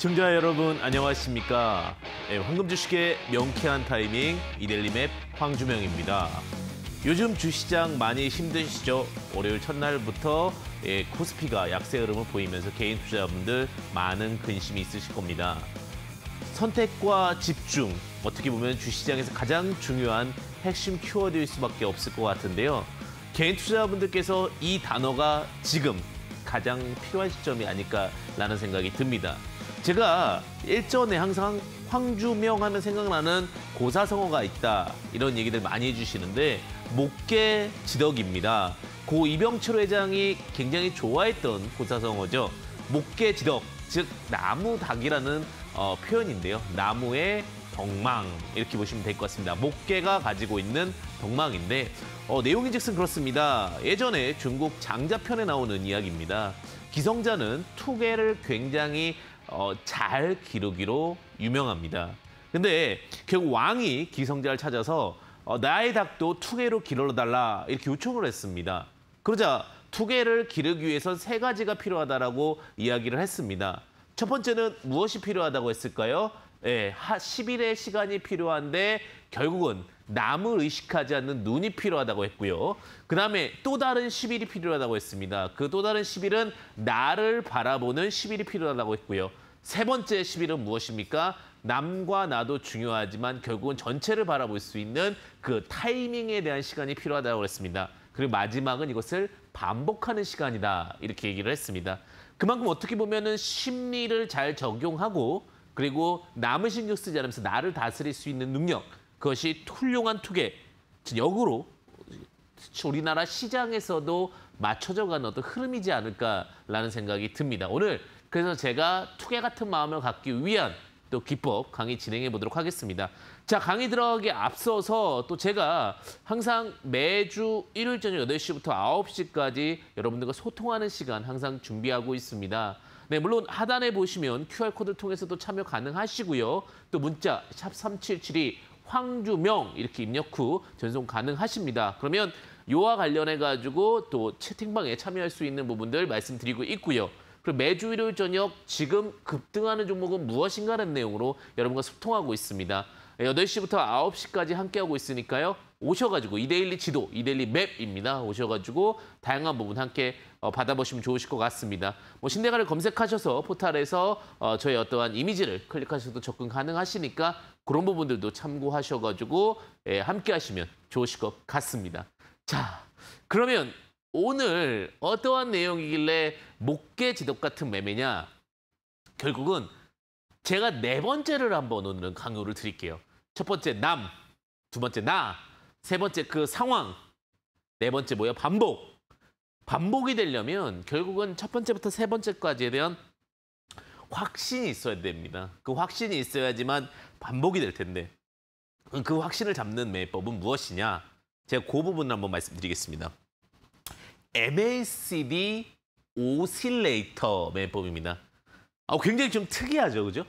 시청자 여러분 안녕하십니까. 네, 황금 주식의 명쾌한 타이밍 이델리맵 황주명입니다. 요즘 주시장 많이 힘드시죠? 월요일 첫날부터 예, 코스피가 약세 흐름을 보이면서 개인 투자자분들 많은 근심이 있으실 겁니다. 선택과 집중, 어떻게 보면 주시장에서 가장 중요한 핵심 키워드일 수밖에 없을 것 같은데요. 개인 투자자분들께서 이 단어가 지금 가장 필요한 시점이 아닐까라는 생각이 듭니다. 제가 일전에 항상 황주명 하면 생각나는 고사성어가 있다 이런 얘기들 많이 해주시는데 목계 지덕입니다. 고 이병철 회장이 굉장히 좋아했던 고사성어죠. 목계 지덕, 즉 나무닭이라는 어, 표현인데요. 나무의 덕망 이렇게 보시면 될 것 같습니다. 목계가 가지고 있는 덕망인데 어, 내용이즉슨 그렇습니다. 예전에 중국 장자편에 나오는 이야기입니다. 기성자는 투계를 굉장히 어, 잘 기르기로 유명합니다. 근데 결국 왕이 기성자를 찾아서 어, 나의 닭도 투개로 길러달라 이렇게 요청을 했습니다. 그러자 투개를 기르기 위해선 세 가지가 필요하다라 이야기를 했습니다. 첫 번째는 무엇이 필요하다고 했을까요? 예, 10일의 시간이 필요한데 결국은 남을 의식하지 않는 눈이 필요하다고 했고요. 그다음에 또 다른 10일이 필요하다고 했습니다. 그 또 다른 10일은 나를 바라보는 10일이 필요하다고 했고요. 세 번째 10일은 무엇입니까? 남과 나도 중요하지만 결국은 전체를 바라볼 수 있는 그 타이밍에 대한 시간이 필요하다고 했습니다. 그리고 마지막은 이것을 반복하는 시간이다 이렇게 얘기를 했습니다. 그만큼 어떻게 보면은 심리를 잘 적용하고 그리고 남을 신경 쓰지 않으면서 나를 다스릴 수 있는 능력 그것이 훌륭한 투계, 역으로 우리나라 시장에서도 맞춰져 가는 어떤 흐름이지 않을까라는 생각이 듭니다. 오늘 그래서 제가 투계 같은 마음을 갖기 위한 또 기법 강의 진행해 보도록 하겠습니다. 자, 강의 들어가기 앞서서 또 제가 항상 매주 일요일 저녁 8시부터 9시까지 여러분들과 소통하는 시간 항상 준비하고 있습니다. 네, 물론 하단에 보시면 QR코드를 통해서도 참여 가능하시고요. 또 문자 샵3772 황주명 이렇게 입력 후 전송 가능하십니다. 그러면 요와 관련해 가지고 또 채팅방에 참여할 수 있는 부분들 말씀드리고 있고요. 그리고 매주 일요일 저녁 지금 급등하는 종목은 무엇인가라는 내용으로 여러분과 소통하고 있습니다. 8시부터 9시까지 함께하고 있으니까요. 오셔가지고 이데일리 지도, 이데일리 맵입니다. 오셔가지고 다양한 부분 함께 어, 받아보시면 좋으실 것 같습니다. 뭐 신대가를 검색하셔서 포탈에서 어, 저희 어떠한 이미지를 클릭하셔도 접근 가능하시니까 그런 부분들도 참고하셔가지고 예, 함께 하시면 좋으실 것 같습니다. 자, 그러면 오늘 어떠한 내용이길래 목계 지독 같은 매매냐? 결국은 제가 네 번째를 한번 오늘은 강요를 드릴게요. 첫 번째 남, 두 번째 나, 세 번째 그 상황, 네 번째 뭐야 반복, 반복이 되려면 결국은 첫 번째부터 세 번째까지에 대한 확신이 있어야 됩니다. 그 확신이 있어야지만 반복이 될 텐데 그 확신을 잡는 매법은 무엇이냐? 제가 그 부분을 한번 말씀드리겠습니다. MACD 오실레이터 매법입니다. 아, 굉장히 좀 특이하죠, 그죠?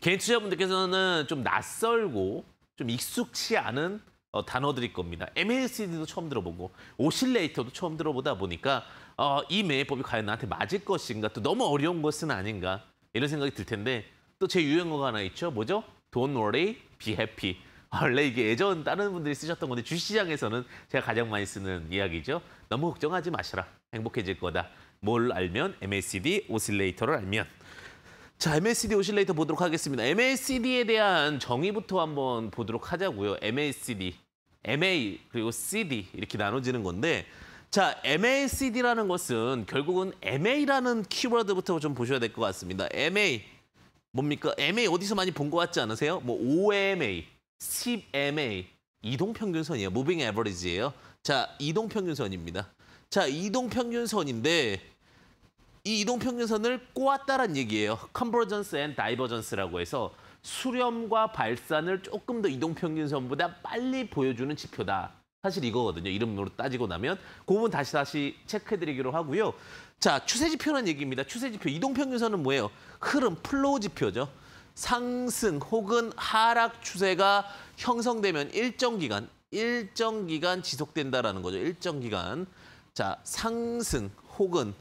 개인 투자분들께서는 좀 낯설고 좀 익숙치 않은 어, 단어들일 겁니다. MACD도 처음 들어보고 오실레이터도 처음 들어보다 보니까 어, 이 매매법이 과연 나한테 맞을 것인가 또 너무 어려운 것은 아닌가 이런 생각이 들 텐데 또 제 유행어가 하나 있죠. 뭐죠? Don't worry, be happy. 원래 이게 예전 다른 분들이 쓰셨던 건데 주시장에서는 제가 가장 많이 쓰는 이야기죠. 너무 걱정하지 마시라. 행복해질 거다. 뭘 알면 MACD 오실레이터를 알면 자, MACD 오실레이터 보도록 하겠습니다. MACD에 대한 정의부터 한번 보도록 하자고요. MACD, MA 그리고 CD 이렇게 나눠지는 건데 자, MACD라는 것은 결국은 MA라는 키워드부터 좀 보셔야 될 것 같습니다. MA 뭡니까? MA 어디서 많이 본 것 같지 않으세요? 뭐 5MA, 10MA 이동평균선이에요. Moving Average예요. 자, 이동평균선입니다. 자, 이동평균선인데 이 이동평균선을 꼬았다란 얘기예요. 컨버전스 앤 다이버전스라고 해서 수렴과 발산을 조금 더 이동평균선보다 빨리 보여주는 지표다. 사실 이거거든요. 이름으로 따지고 나면. 그 부분 다시 다시 체크해드리기로 하고요. 자, 추세지표란 얘기입니다. 추세지표. 이동평균선은 뭐예요? 흐름, 플로우 지표죠. 상승 혹은 하락 추세가 형성되면 일정 기간, 일정 기간 지속된다라는 거죠. 일정 기간. 자, 상승 혹은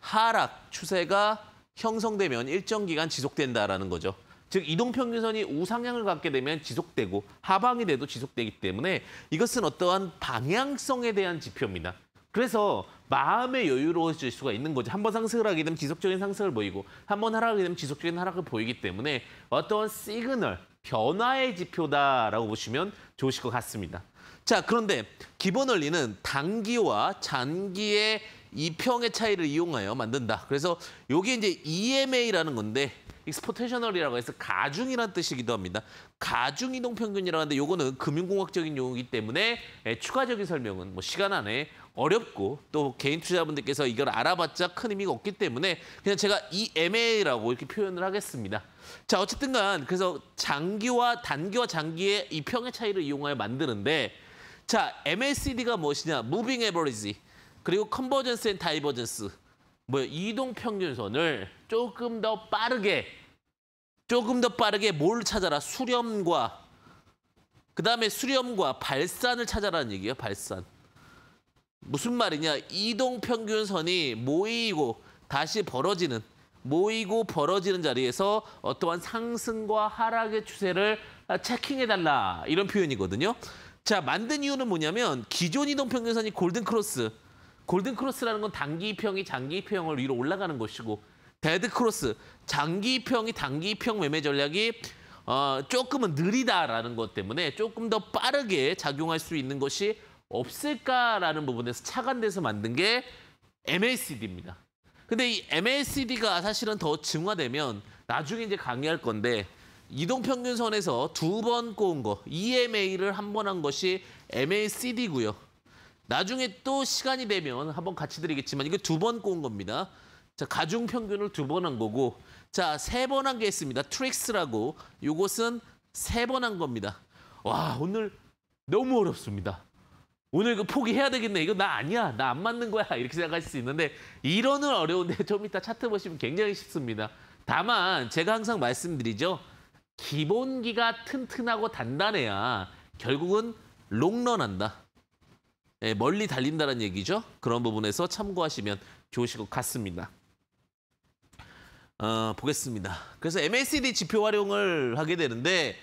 하락 추세가 형성되면 일정 기간 지속된다라는 거죠. 즉 이동평균선이 우상향을 갖게 되면 지속되고 하방이 돼도 지속되기 때문에 이것은 어떠한 방향성에 대한 지표입니다. 그래서 마음의 여유로워질 수가 있는 거죠. 한번 상승을 하게 되면 지속적인 상승을 보이고 한번 하락하게 되면 지속적인 하락을 보이기 때문에 어떤 시그널, 변화의 지표다라고 보시면 좋으실 것 같습니다. 자, 그런데 기본 원리는 단기와 장기의 이평의 차이를 이용하여 만든다. 그래서 이게 이제 EMA라는 건데 익스포테셔널이라고 해서 가중이라는 뜻이기도 합니다. 가중 이동 평균이라는데 고하이거는 금융공학적인 용어이기 때문에 예, 추가적인 설명은 뭐 시간 안에 어렵고 또 개인 투자분들께서 자 이걸 알아봤자 큰 의미가 없기 때문에 그냥 제가 EMA라고 이렇게 표현을 하겠습니다. 자 어쨌든간 그래서 장기와 단기와 장기의 이평의 차이를 이용하여 만드는데 자 MACD가 무엇이냐? Moving Average. 그리고 컨버전스 앤 다이버전스 뭐 이동 평균선을 조금 더 빠르게 조금 더 빠르게 뭘 찾아라 수렴과 그 다음에 수렴과 발산을 찾아라는 얘기예요 발산 무슨 말이냐 이동 평균선이 모이고 다시 벌어지는 모이고 벌어지는 자리에서 어떠한 상승과 하락의 추세를 체킹해달라 이런 표현이거든요 자 만든 이유는 뭐냐면 기존 이동 평균선이 골든 크로스 골든 크로스라는 건 단기 평이 장기 평을 위로 올라가는 것이고 데드 크로스 장기 평이 단기 평 매매 전략이 어, 조금은 느리다라는 것 때문에 조금 더 빠르게 작용할 수 있는 것이 없을까라는 부분에서 착안돼서 만든 게 MACD입니다. 근데 이 MACD가 사실은 더 증화되면 나중에 이제 강의할 건데 이동평균선에서 두 번 꼬은 거, EMA를 한 번 한 것이 MACD고요. 나중에 또 시간이 되면 한번 같이 드리겠지만 이거 두 번 꼰 겁니다. 자, 가중 평균을 두 번 한 거고 자, 세 번 한 게 있습니다. 트릭스라고. 요것은 세 번 한 겁니다. 와, 오늘 너무 어렵습니다. 오늘 이거 포기해야 되겠네. 이거 나 아니야. 나 안 맞는 거야. 이렇게 생각하실 수 있는데 이론은 어려운데 좀 이따 차트 보시면 굉장히 쉽습니다. 다만 제가 항상 말씀드리죠. 기본기가 튼튼하고 단단해야 결국은 롱런한다. 예, 멀리 달린다는 얘기죠. 그런 부분에서 참고하시면 좋으실 것 같습니다. 어, 보겠습니다. 그래서 MACD 지표 활용을 하게 되는데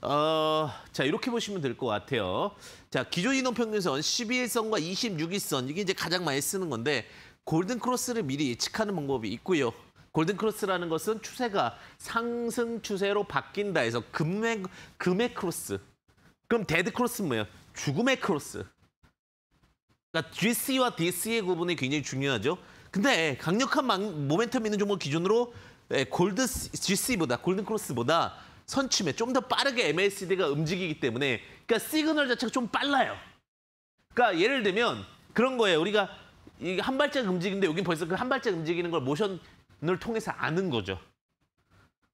어, 자 이렇게 보시면 될 것 같아요. 자 기존 이동평균선 12일선과 26일선 이게 이제 가장 많이 쓰는 건데 골든 크로스를 미리 예측하는 방법이 있고요. 골든 크로스라는 것은 추세가 상승 추세로 바뀐다 해서 금액 금의 크로스. 그럼 데드 크로스는 뭐예요? 죽음의 크로스. 그러니까 GC와 DC의 구분이 굉장히 중요하죠. 근데 강력한 모멘텀 있는 종목 기준으로 예, 골드 GC보다 골든 크로스보다 선침에 좀 더 빠르게 MACD가 움직이기 때문에 그러니까 시그널 자체가 좀 빨라요. 그러니까 예를 들면 그런 거예요. 우리가 이한 발짝 움직이는데 여기 벌써 그 한 발짝 움직이는 걸 모션을 통해서 아는 거죠.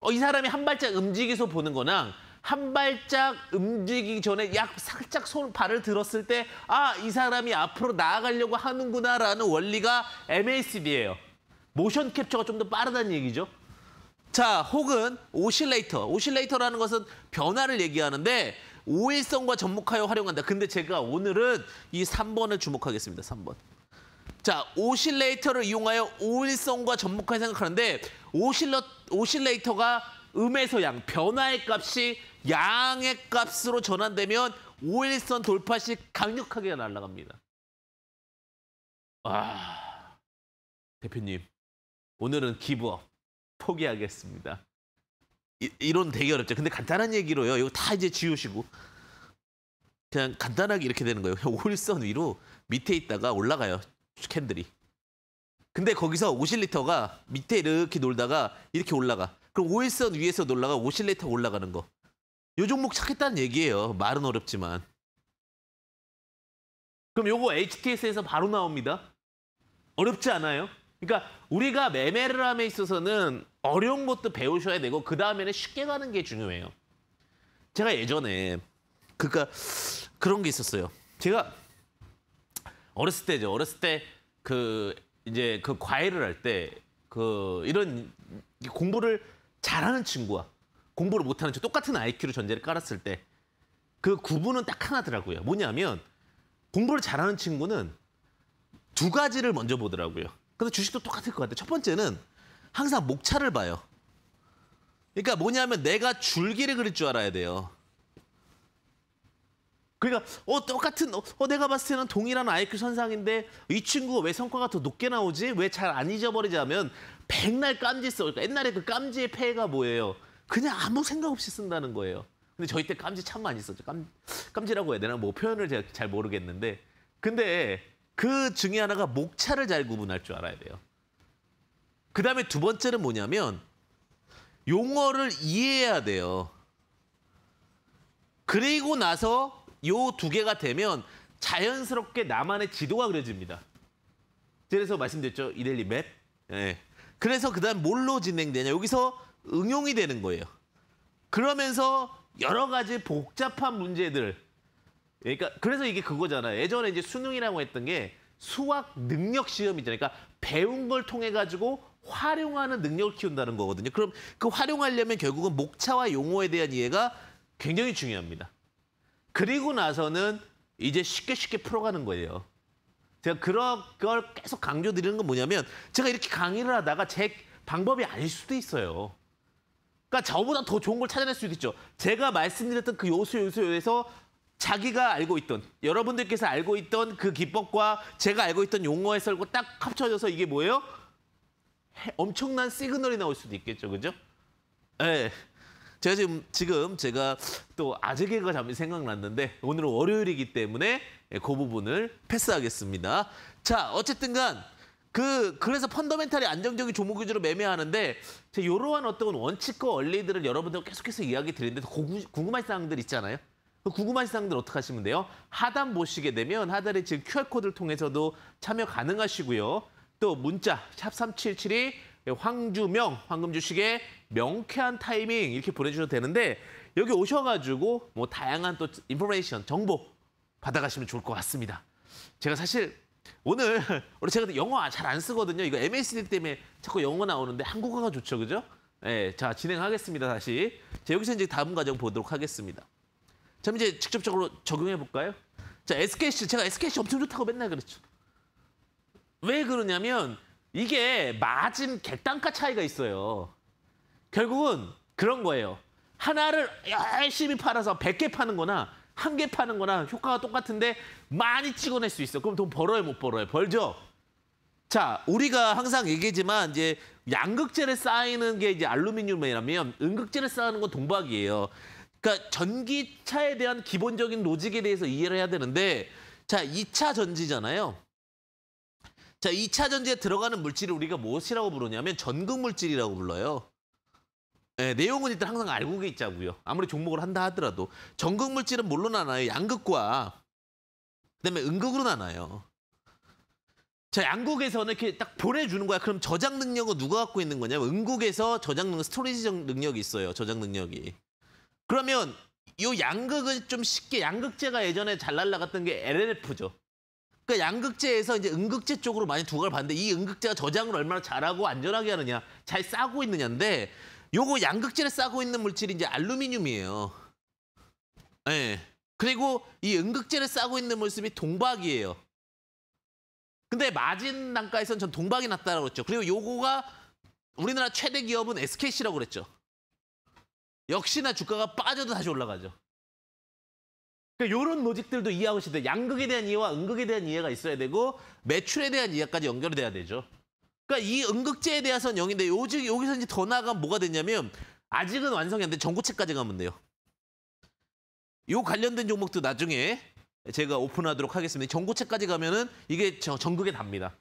어, 이 사람이 한 발짝 움직여서 보는 거랑 한 발짝 움직이기 전에 약 살짝 손 발을 들었을 때 아, 이 사람이 앞으로 나아가려고 하는구나라는 원리가 MACD예요. 모션 캡처가 좀 더 빠르다는 얘기죠. 자, 혹은 오실레이터. 오실레이터라는 것은 변화를 얘기하는데 오일성과 접목하여 활용한다. 근데 제가 오늘은 이 3번을 주목하겠습니다. 3번. 자, 오실레이터를 이용하여 오일성과 접목하여 생각하는데 오실러, 오실레이터가 음에서 양, 변화의 값이 양의 값으로 전환되면 5일선 돌파시 강력하게 날아갑니다. 아, 대표님, 오늘은 기부업 포기하겠습니다. 이, 이론 되게 어렵죠. 근데 간단한 얘기로요. 이거 다 이제 지우시고 그냥 간단하게 이렇게 되는 거예요. 5일선 위로 밑에 있다가 올라가요. 캔들이. 근데 거기서 50리터가 밑에 이렇게 놀다가 이렇게 올라가. 그럼 오일선 위에서 놀라가 오실레이터 올라가는 거. 요 종목 찾겠다는 얘기예요. 말은 어렵지만. 그럼 요거 HTS에서 바로 나옵니다. 어렵지 않아요? 그러니까 우리가 매매를 함에 있어서는 어려운 것도 배우셔야 되고 그 다음에는 쉽게 가는 게 중요해요. 제가 예전에 그니까 그런 게 있었어요. 제가 어렸을 때죠. 어렸을 때 그 이제 그 과외를 할 때 그 이런 공부를 잘하는 친구와 공부를 못하는 친구 똑같은 IQ로 전제를 깔았을 때 그 구분은 딱 하나더라고요. 뭐냐면 공부를 잘하는 친구는 두 가지를 먼저 보더라고요. 근데 주식도 똑같을 것 같아요. 첫 번째는 항상 목차를 봐요. 그러니까 뭐냐면 내가 줄기를 그릴 줄 알아야 돼요. 그러니까 어 똑같은 어, 어 내가 봤을 때는 동일한 IQ 선상인데 이 친구가 왜 성과가 더 높게 나오지? 왜 잘 안 잊어버리자면 백날 깜지 써. 그러니까 옛날에 그 깜지의 폐해가 뭐예요? 그냥 아무 생각 없이 쓴다는 거예요. 근데 저희 때 깜지 참 많이 썼죠. 깜, 깜지라고 해야 되나? 뭐 표현을 제가 잘 모르겠는데. 근데 그 중에 하나가 목차를 잘 구분할 줄 알아야 돼요. 그 다음에 두 번째는 뭐냐면 용어를 이해해야 돼요. 그리고 나서 요 두 개가 되면 자연스럽게 나만의 지도가 그려집니다. 그래서 말씀드렸죠. 이델리 맵. 예. 그래서 그다음 뭘로 진행되냐 여기서 응용이 되는 거예요. 그러면서 여러 가지 복잡한 문제들 그러니까 그래서 이게 그거잖아요. 예전에 이제 수능이라고 했던 게 수학 능력 시험이잖아요. 그러니까 배운 걸 통해 가지고 활용하는 능력을 키운다는 거거든요. 그럼 그 활용하려면 결국은 목차와 용어에 대한 이해가 굉장히 중요합니다. 그리고 나서는 이제 쉽게 쉽게 풀어가는 거예요. 제가 그런 걸 계속 강조드리는 건 뭐냐면 제가 이렇게 강의를 하다가 제 방법이 아닐 수도 있어요. 그러니까 저보다 더 좋은 걸 찾아낼 수있죠 제가 말씀드렸던 그 요소 요소에서 자기가 알고 있던 여러분들께서 알고 있던 그 기법과 제가 알고 있던 용어의 설고 딱 합쳐져서 이게 뭐예요? 엄청난 시그널이 나올 수도 있겠죠, 그죠? 예. 네. 제가 지금 지금 제가 또 아재 개그가 잠시 생각났는데 오늘은 월요일이기 때문에 예, 그 부분을 패스하겠습니다. 자, 어쨌든간 그 그래서 펀더멘탈이 안정적인 종목 위주로 매매하는데 제 이러한 어떤 원칙과 원리들을 여러분들 계속해서 이야기 드리는데 고구, 궁금한 사항들 있잖아요. 그 궁금한 사항들 어떻게 하시면 돼요? 하단 보시게 되면 하단에 지금 QR코드를 통해서도 참여 가능하시고요. 또 문자 샵3772 예, 황주명, 황금주식의 명쾌한 타이밍 이렇게 보내주셔도 되는데 여기 오셔가지고 뭐 다양한 또 인포메이션, 정보 받아가시면 좋을 것 같습니다. 제가 사실 오늘 우리 제가 영어 잘 안 쓰거든요. 이거 MSD 때문에 자꾸 영어 나오는데 한국어가 좋죠, 그죠? 예, 네, 자 진행하겠습니다. 다시 자, 여기서 이제 다음 과정 보도록 하겠습니다. 자 이제 직접적으로 적용해 볼까요? 자 SKC 제가 SKC 엄청 좋다고 맨날 그랬죠. 왜 그러냐면 이게 맞은 객단가 차이가 있어요. 결국은 그런 거예요. 하나를 열심히 팔아서 100개 파는 거나 한 개 파는 거나 효과가 똑같은데 많이 찍어낼 수 있어. 그럼 돈 벌어요, 못 벌어요? 벌죠? 자, 우리가 항상 얘기지만 이제 양극재를 쌓이는 게 이제 알루미늄이라면 음극재를 쌓는 건 동박이에요. 그러니까 전기차에 대한 기본적인 로직에 대해서 이해를 해야 되는데 자, 2차 전지잖아요. 자, 2차 전지에 들어가는 물질을 우리가 무엇이라고 부르냐면 전극 물질이라고 불러요. 네, 내용은 일단 항상 알고 계시자고요. 아무리 종목을 한다 하더라도 전극 물질은 뭘로 나눠요? 양극과 그다음에 음극으로 나눠요. 자, 양극에서는 이렇게 딱 보내주는 거야. 그럼 저장 능력은 누가 갖고 있는 거냐면 음국에서 저장 능력, 스토리지 능력이 있어요. 저장 능력이. 그러면 요양극은좀 쉽게 양극재가 예전에 잘 날라갔던 게 l n f 죠 그러니까 양극재에서 이제 은극재 쪽으로 많이 두각을 봤는데 이 은극재가 저장을 얼마나 잘하고 안전하게 하느냐, 잘 싸고 있느냐인데 요거 양극재를 싸고 있는 물질이 이제 알루미늄이에요. 예. 네. 그리고 이 은극재를 싸고 있는 모습이 동박이에요. 근데 마진 단가에선 전 동박이 낫다라고 그랬죠. 그리고 요거가 우리나라 최대 기업은 SKC라고 그랬죠. 역시나 주가가 빠져도 다시 올라가죠. 그러니까 이런 로직들도 이해하고 싶다. 양극에 대한 이해와 음극에 대한 이해가 있어야 되고 매출에 대한 이해까지 연결돼야 이 되죠. 그러니까 이 음극제에 대해서는 0인데 요즘 여기서 이제 더 나아가 뭐가 됐냐면 아직은 완성이 안 돼. 전구체까지 가면 돼요. 요 관련된 종목도 나중에 제가 오픈하도록 하겠습니다. 전구체까지 가면은 이게 정 전극에 답니다.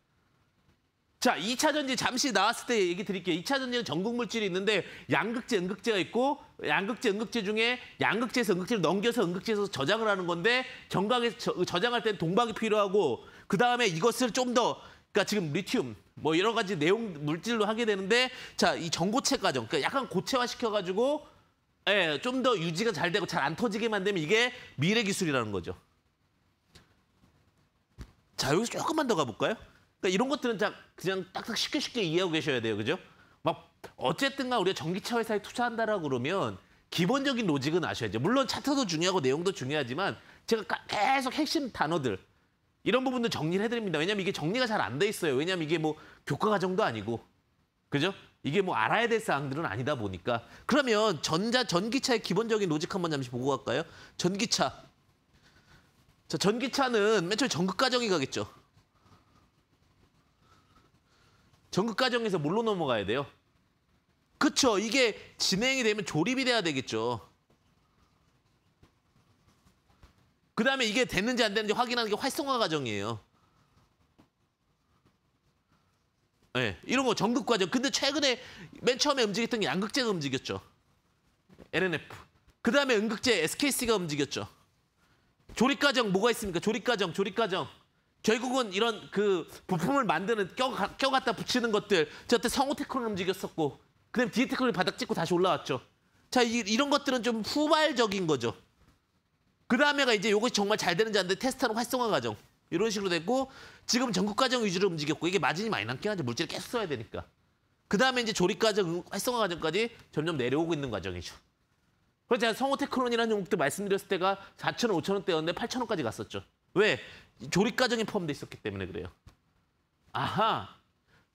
자, 2차 전지 잠시 나왔을 때 얘기 드릴게요. 2차 전지는 전극 물질이 있는데 양극재, 음극재가 있고 양극재, 음극재 중에 양극재에서 음극재를 넘겨서 음극재에서 저장을 하는 건데 정각에 저, 저장할 때는 동박이 필요하고 그다음에 이것을 좀 더 그러니까 지금 리튬 뭐 여러 가지 내용 물질로 하게 되는데 자, 이 전고체 과정 그러니까 약간 고체화 시켜 가지고 예, 좀더 유지가 잘 되고 잘 안 터지게 만들면 이게 미래 기술이라는 거죠. 자, 여기서 조금만 더 가볼까요? 그러니까 이런 것들은 그냥 딱딱 쉽게 쉽게 이해하고 계셔야 돼요. 그죠? 막 어쨌든가 우리가 전기차 회사에 투자한다라고 그러면 기본적인 로직은 아셔야죠. 물론 차트도 중요하고 내용도 중요하지만 제가 계속 핵심 단어들 이런 부분도 정리를 해드립니다. 왜냐면 하 이게 정리가 잘 안 돼 있어요. 왜냐면 하 이게 뭐 교과 과정도 아니고 그죠? 이게 뭐 알아야 될 사항들은 아니다 보니까 그러면 전자 전기차의 기본적인 로직 한번 잠시 보고 갈까요? 전기차 자 전기차는 맨 처음에 전극 과정이 가겠죠. 전극 과정에서 뭘로 넘어가야 돼요? 그쵸 이게 진행이 되면 조립이 돼야 되겠죠. 그 다음에 이게 됐는지 안 됐는지 확인하는 게 활성화 과정이에요. 예, 네, 이런 거 정극 과정. 근데 최근에 맨 처음에 움직였던 게 양극재가 움직였죠. LNF. 그 다음에 음극재 SKC가 움직였죠. 조립 과정 뭐가 있습니까? 조립 과정, 조립 과정. 결국은 이런 그 부품을 만드는 껴, 껴갖다 붙이는 것들 저 때 성우 테크로 움직였었고 그다음 에 뒤에 테크를 바닥 찍고 다시 올라왔죠. 자 이, 런 것들은 좀 후발적인 거죠. 그 다음에가 이제 요것이 정말 잘 되는지 안 되는지 테스트하는 활성화 과정 이런 식으로 됐고 지금 전국 과정 위주로 움직였고 이게 마진이 많이 남긴 하죠. 물질을 계속 써야 되니까. 그 다음에 이제 조립 과정, 활성화 과정까지 점점 내려오고 있는 과정이죠. 그래서 제가 성우 테크론이라는 종목도 말씀드렸을 때가 4천 원, 5천 원대였는데 8천 원까지 갔었죠. 왜? 조립 과정에 포함돼 있었기 때문에 그래요. 아하.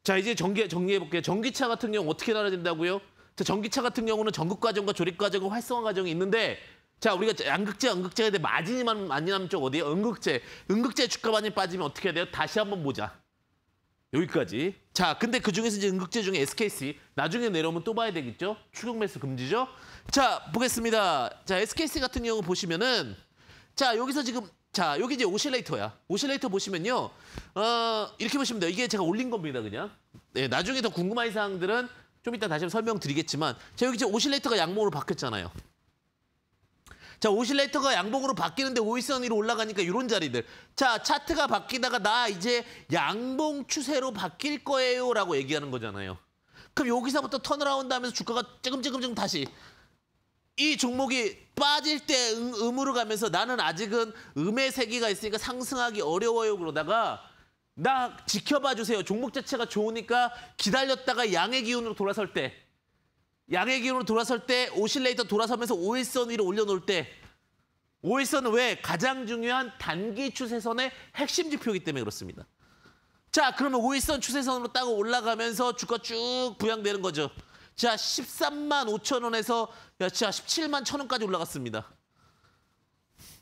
자 이제 정기, 정리해볼게요. 전기차 같은 경우 어떻게 나눠진다고요? 자, 전기차 같은 경우는 전극 과정과 조립 과정과 활성화 과정이 있는데 자 우리가 양극재, 양극재에 대해 마진이만 많이 남은 쪽어디에요 음극재. 음극재 주가 많이 빠지면 어떻게 해야 돼요? 다시 한번 보자. 여기까지. 자, 근데 그중에서 이제 음극재 중에 SKC 나중에 내려오면 또 봐야 되겠죠? 추격 매수 금지죠? 자, 보겠습니다. 자, SKC 같은 경우 보시면은 자, 여기서 지금 자, 여기 이제 오실레이터야. 오실레이터 보시면요. 어, 이렇게 보시면 돼요. 이게 제가 올린 겁니다, 그냥. 네, 나중에 더 궁금한 사항들은 좀 이따 다시 설명드리겠지만 제가 여기 이제 오실레이터가 양봉으로 바뀌었잖아요. 자, 오실레이터가 양봉으로 바뀌는데 오일선 위로 올라가니까 이런 자리들. 자, 차트가 바뀌다가 나 이제 양봉 추세로 바뀔 거예요라고 얘기하는 거잖아요. 그럼 여기서부터 턴어라운드 하면서 주가가 찌금찌금찌금 다시 이 종목이 빠질 때 음, 음으로 가면서 나는 아직은 음의 세기가 있으니까 상승하기 어려워요 그러다가 나 지켜봐 주세요. 종목 자체가 좋으니까 기다렸다가 양의 기운으로 돌아설 때 양의 기운으로 돌아설 때 오실레이터 돌아서면서 오일선 위로 올려놓을 때 오일선은 왜? 가장 중요한 단기 추세선의 핵심 지표이기 때문에 그렇습니다. 자, 그러면 오일선 추세선으로 딱 올라가면서 주가 쭉 부양되는 거죠. 자 13만 5천 원에서 자 17만 1천 원까지 올라갔습니다.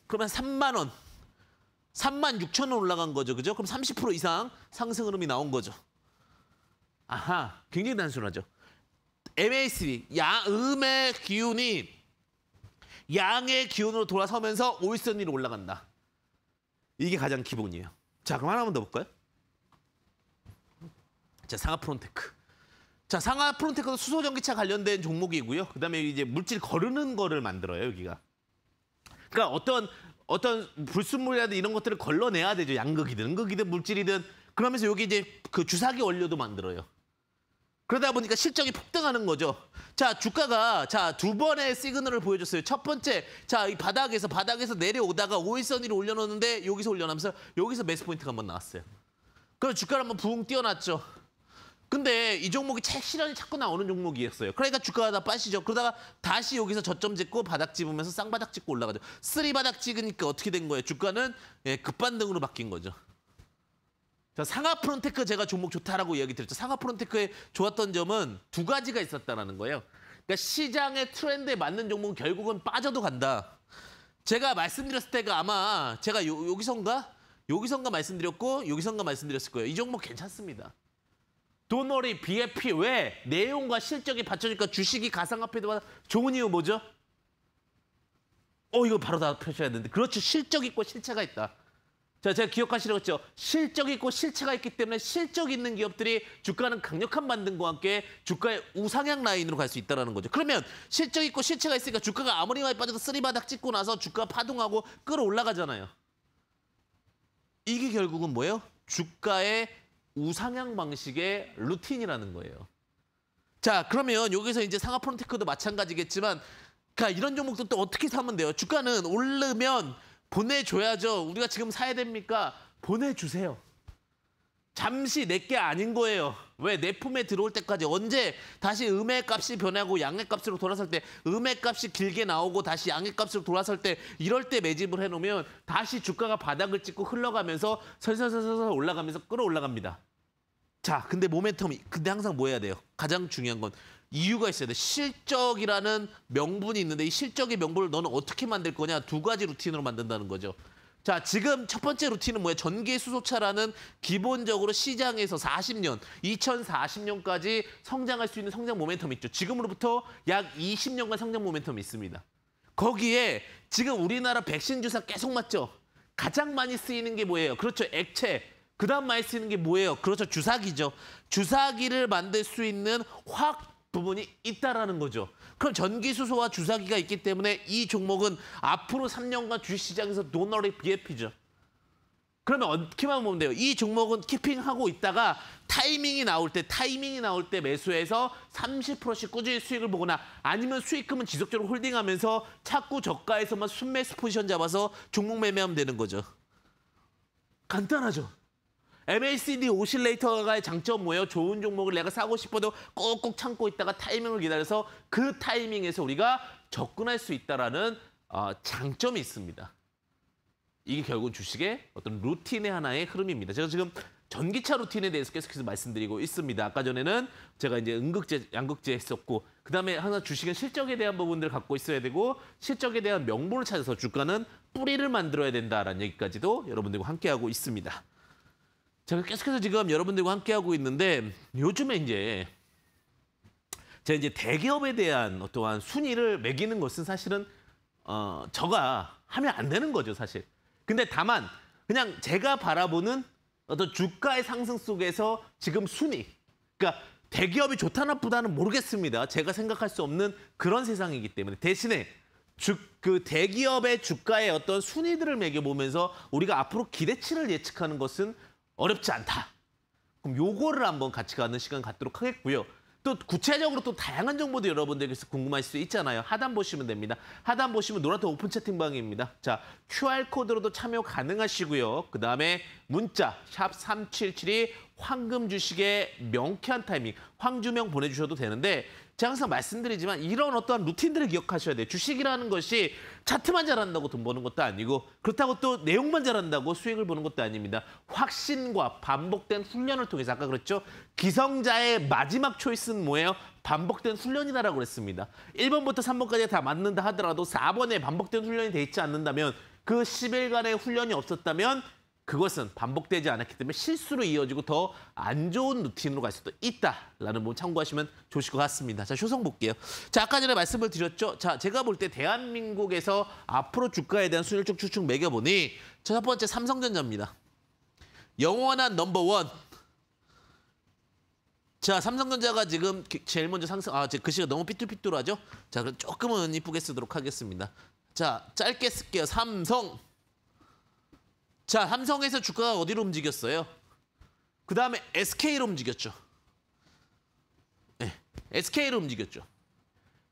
그러면 3만 원, 3만 6천 원 올라간 거죠, 그죠? 그럼 30% 이상 상승 흐름이 나온 거죠. 아하, 굉장히 단순하죠. m a d 음의 기운이 양의 기운으로 돌아서면서 오일선 위로 올라간다. 이게 가장 기본이에요. 자, 그럼 하나만 더 볼까요? 자, 상하프론테크. 자, 상하 프론테크는 수소 전기차 관련된 종목이고요. 그다음에 이제 물질 거르는 거를 만들어요, 여기가. 그러니까 어떤 어떤 불순물이라든 이런 것들을 걸러내야 되죠. 양극이든 음극이든 물질이든 그러면서 여기 이제 그 주사기 원료도 만들어요. 그러다 보니까 실적이 폭등하는 거죠. 자, 주가가 자, 두 번의 시그널을 보여줬어요. 첫 번째, 자, 이 바닥에서 바닥에서 내려오다가 오일선 위로 올려놓는데 여기서 올려놓으면서 여기서 매스 포인트가 한번 나왔어요. 그럼 주가를 한번 붕 뛰어났죠. 근데 이 종목이 실현이 자꾸 나오는 종목이었어요. 그러니까 주가가 다 빠지죠. 그러다가 다시 여기서 저점 찍고 바닥 집으면서 쌍바닥 찍고 올라가죠. 쓰리 바닥 찍으니까 어떻게 된 거예요? 주가는 예, 급반등으로 바뀐 거죠. 자, 상하 프론테크 제가 종목 좋다라고 이야기 드렸죠. 상하 프론테크에 좋았던 점은 두 가지가 있었다라는 거예요. 그러니까 시장의 트렌드에 맞는 종목은 결국은 빠져도 간다. 제가 말씀드렸을 때가 아마 제가 요, 여기선가 여기선가 말씀드렸고 여기선가 말씀드렸을 거예요. 이 종목 괜찮습니다. 도널이 BFP 왜 내용과 실적이 받쳐지니까 주식이 가상화폐도 받아 좋은 이유 뭐죠? 어 이거 바로 다표셔야 되는데 그렇죠 실적 있고 실체가 있다. 자 제가 기억하시라고 했죠 실적 있고 실체가 있기 때문에 실적 있는 기업들이 주가는 강력한 반등과 함께 주가의 우상향 라인으로 갈 수 있다는 거죠. 그러면 실적 있고 실체가 있으니까 주가가 아무리 많이 빠져도 쓰리바닥 찍고 나서 주가 파동하고 끌어올라가잖아요. 이게 결국은 뭐예요? 주가의 우상향 방식의 루틴이라는 거예요. 자 그러면 여기서 이제 상하 프론테크도 마찬가지겠지만 그러니까 이런 종목도 또 어떻게 사면 돼요? 주가는 오르면 보내줘야죠. 우리가 지금 사야 됩니까? 보내주세요. 잠시 내게 아닌 거예요. 왜? 내 품에 들어올 때까지 언제 다시 음의 값이 변하고 양의 값으로 돌아설 때 음의 값이 길게 나오고 다시 양의 값으로 돌아설 때 이럴 때 매집을 해놓으면 다시 주가가 바닥을 찍고 흘러가면서 설설설설 올라가면서 끌어올라갑니다. 자, 근데 모멘텀이 근데 항상 뭐 해야 돼요? 가장 중요한 건 이유가 있어야 돼. 실적이라는 명분이 있는데 이 실적의 명분을 너는 어떻게 만들 거냐? 두 가지 루틴으로 만든다는 거죠. 자, 지금 첫 번째 루틴은 뭐예요? 전기 수소차라는 기본적으로 시장에서 40년, 2040년까지 성장할 수 있는 성장 모멘텀이 있죠. 지금으로부터 약 20년간 성장 모멘텀이 있습니다. 거기에 지금 우리나라 백신 주사 계속 맞죠? 가장 많이 쓰이는 게 뭐예요? 그렇죠. 액체, 그 다음 많이 쓰이는 게 뭐예요? 그렇죠. 주사기죠. 주사기를 만들 수 있는 화학 부분이 있다라는 거죠. 그럼 전기수소와 주사기가 있기 때문에 이 종목은 앞으로 3년간 주식시장에서 노널의 BF죠. 그러면 어떻게만 보면 돼요. 이 종목은 키핑하고 있다가 타이밍이 나올 때 타이밍이 나올 때 매수해서 30%씩 꾸준히 수익을 보거나 아니면 수익금은 지속적으로 홀딩하면서 자꾸 저가에서만 순매수 포지션 잡아서 종목 매매하면 되는 거죠. 간단하죠. MACD 오실레이터가의 장점 뭐예요? 좋은 종목을 내가 사고 싶어도 꼭꼭 참고 있다가 타이밍을 기다려서 그 타이밍에서 우리가 접근할 수 있다라는 어, 장점이 있습니다. 이게 결국은 주식의 어떤 루틴의 하나의 흐름입니다. 제가 지금 전기차 루틴에 대해서 계속해서 말씀드리고 있습니다. 아까 전에는 제가 이제 음극재, 양극재 했었고 그다음에 하나 주식은 실적에 대한 부분들을 갖고 있어야 되고 실적에 대한 명분을 찾아서 주가는 뿌리를 만들어야 된다라는 얘기까지도 여러분들과 함께하고 있습니다. 제가 계속해서 지금 여러분들과 함께하고 있는데 요즘에 이제 제 이제 대기업에 대한 어떠한 순위를 매기는 것은 사실은 어, 저가 하면 안 되는 거죠, 사실. 근데 다만 그냥 제가 바라보는 어떤 주가의 상승 속에서 지금 순위. 그러니까 대기업이 좋다 나쁘다는 모르겠습니다. 제가 생각할 수 없는 그런 세상이기 때문에 대신에 주, 그 대기업의 주가의 어떤 순위들을 매겨보면서 우리가 앞으로 기대치를 예측하는 것은 어렵지 않다. 그럼 요거를 한번 같이 가는 시간 갖도록 하겠고요. 또 구체적으로 또 다양한 정보도 여러분들께서 궁금하실 수 있잖아요. 하단 보시면 됩니다. 하단 보시면 노란색 오픈 채팅방입니다. 자, QR코드로도 참여 가능하시고요. 그다음에 문자 샵3772 황금 주식의 명쾌한 타이밍, 황주명 보내주셔도 되는데 제가 항상 말씀드리지만 이런 어떠한 루틴들을 기억하셔야 돼요. 주식이라는 것이 차트만 잘한다고 돈 버는 것도 아니고 그렇다고 또 내용만 잘한다고 수익을 보는 것도 아닙니다. 확신과 반복된 훈련을 통해서 아까 그랬죠. 기성자의 마지막 초이스는 뭐예요? 반복된 훈련이다라고 그랬습니다. 1번부터 3번까지 다 맞는다 하더라도 4번에 반복된 훈련이 돼 있지 않는다면 그 10일간의 훈련이 없었다면 그것은 반복되지 않았기 때문에 실수로 이어지고 더 안 좋은 루틴으로 갈 수도 있다라는 부분 참고하시면 좋으실 것 같습니다. 자, 효성 볼게요. 자, 아까 전에 말씀을 드렸죠. 자, 제가 볼 때 대한민국에서 앞으로 주가에 대한 순율적 추측 매겨보니 첫 번째 삼성전자입니다. 영원한 넘버원. 자, 삼성전자가 지금 제일 먼저 상승, 아, 그 시가 너무 삐뚤삐뚤하죠? 자, 그럼 조금은 이쁘게 쓰도록 하겠습니다. 자, 짧게 쓸게요. 삼성. 자, 삼성에서 주가가 어디로 움직였어요? 그 다음에 SK로 움직였죠. 네, 예, SK로 움직였죠.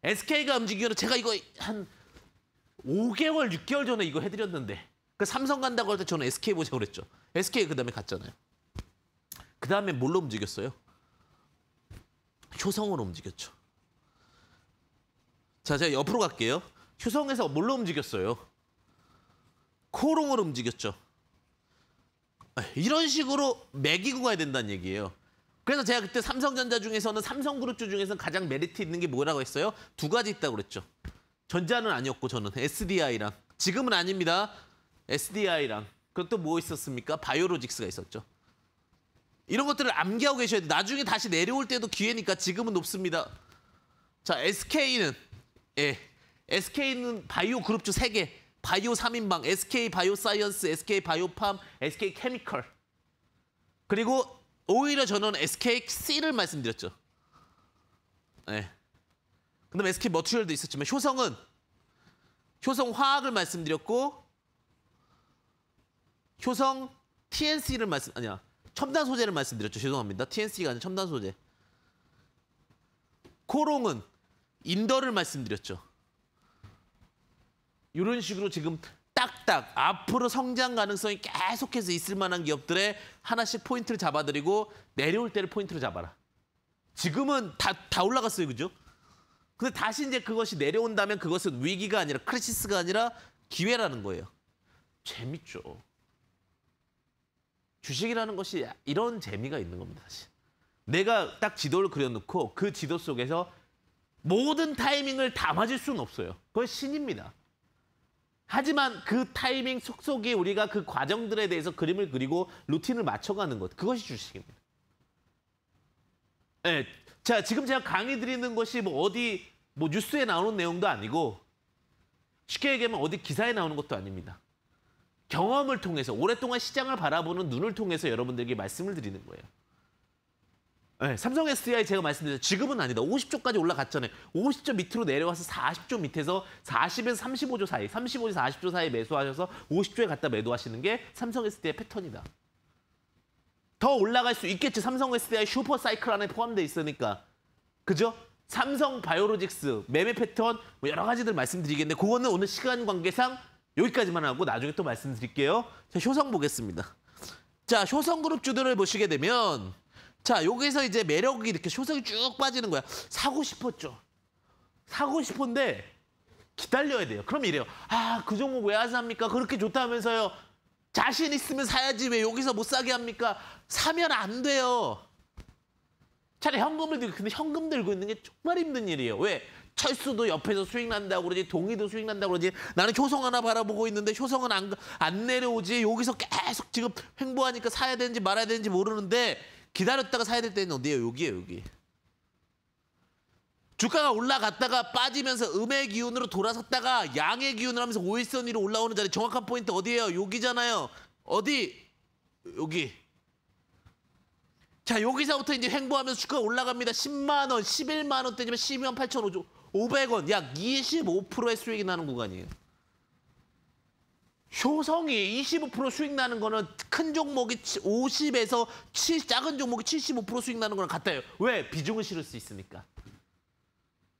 SK가 움직이는 제가 이거 한 5개월, 6개월 전에 이거 해드렸는데 그 삼성 간다고 할 때 저는 SK 보자고 그랬죠. SK 그다음에 갔잖아요. 그다음에 뭘로 움직였어요? 효성으로 움직였죠. 자, 제가 옆으로 갈게요. 효성에서 뭘로 움직였어요? 코롱으로 움직였죠. 이런 식으로 매기고 가야 된다는 얘기예요. 그래서 제가 그때 삼성전자 중에서는 삼성그룹주 중에서 는 가장 메리트 있는 게 뭐라고 했어요? 두 가지 있다고 그랬죠. 전자는 아니었고 저는 SDI랑 지금은 아닙니다. SDI랑 그것도 뭐 있었습니까? 바이오로직스가 있었죠. 이런 것들을 암기하고 계셔야 돼. 나중에 다시 내려올 때도 기회니까 지금은 높습니다. 자, SK는 예. SK는 바이오 그룹주 세개 바이오 3인방, SK 바이오사이언스, SK 바이오팜, SK 케미컬. 그리고 오히려 저는 SKC를 말씀드렸죠. 네. 예. 그다음 SK 머티리얼도 있었지만 효성은 효성 화학을 말씀드렸고 효성 TNC를 말씀 아니야. 첨단 소재를 말씀드렸죠. 죄송합니다. TNC가 아니라 첨단 소재. 코롱은 인더를 말씀드렸죠. 이런 식으로 지금 딱딱 앞으로 성장 가능성이 계속해서 있을 만한 기업들의 하나씩 포인트를 잡아드리고 내려올 때를 포인트로 잡아라. 지금은 다, 다 올라갔어요, 그죠? 근데 다시 이제 그것이 내려온다면 그것은 위기가 아니라 크리시스가 아니라 기회라는 거예요. 재밌죠. 주식이라는 것이 이런 재미가 있는 겁니다, 사실. 내가 딱 지도를 그려놓고 그 지도 속에서 모든 타이밍을 다 맞을 수는 없어요. 그건 신입니다. 하지만 그 타이밍 속속이 우리가 그 과정들에 대해서 그림을 그리고 루틴을 맞춰가는 것. 그것이 주식입니다. 예. 네, 자, 지금 제가 강의 드리는 것이 뭐 어디 뭐 뉴스에 나오는 내용도 아니고 쉽게 얘기하면 어디 기사에 나오는 것도 아닙니다. 경험을 통해서 오랫동안 시장을 바라보는 눈을 통해서 여러분들에게 말씀을 드리는 거예요. 네, 삼성 SDI 제가 말씀드렸죠. 지금은 아니다. 50조까지 올라갔잖아요. 50조 밑으로 내려와서 40조 밑에서 40에서 35조 사이, 3 5조 40조 사이 매수하셔서 50조에 갖다 매도하시는 게 삼성 SDI 패턴이다. 더 올라갈 수 있겠지. 삼성 SDI 슈퍼 사이클 안에 포함돼 있으니까. 그죠? 삼성 바이오로직스 매매 패턴 뭐 여러 가지들 말씀드리겠는데 그거는 오늘 시간 관계상 여기까지만 하고 나중에 또 말씀드릴게요. 자, 효성 보겠습니다. 자, 효성그룹 주들을 보시게 되면 자, 여기서 이제 매력이 이렇게 효성이쭉 빠지는 거야. 사고 싶었죠. 사고 싶은데 기다려야 돼요. 그럼 이래요. 아, 그 종목 왜안 삽니까? 그렇게 좋다면서요. 자신 있으면 사야지 왜 여기서 못 사게 합니까? 사면 안 돼요. 차라리 현금을 들고 근데 현금 들고 있는 게 정말 힘든 일이에요. 왜? 철수도 옆에서 수익 난다고 그러지 동의도 수익 난다고 그러지 나는 효성 하나 바라보고 있는데 효성은 안, 안 내려오지 여기서 계속 지금 횡보하니까 사야 되는지 말아야 되는지 모르는데 기다렸다가 사야 될 때는 어디예요? 여기예요, 여기. 주가가 올라갔다가 빠지면서 음의 기운으로 돌아섰다가 양의 기운을 하면서 오일선 위로 올라오는 자리 정확한 포인트 어디예요? 여기잖아요. 어디? 여기. 자 여기서부터 이제 횡보하면서 주가가 올라갑니다. 10만 원, 11만 원때지만 12만 8천 5조 500원 약 25%의 수익이 나는 구간이에요. 효성이 25% 수익 나는 거는 큰 종목이 50에서 7, 작은 종목이 75% 수익 나는 거랑 같아요. 왜? 비중을 실을 수 있으니까.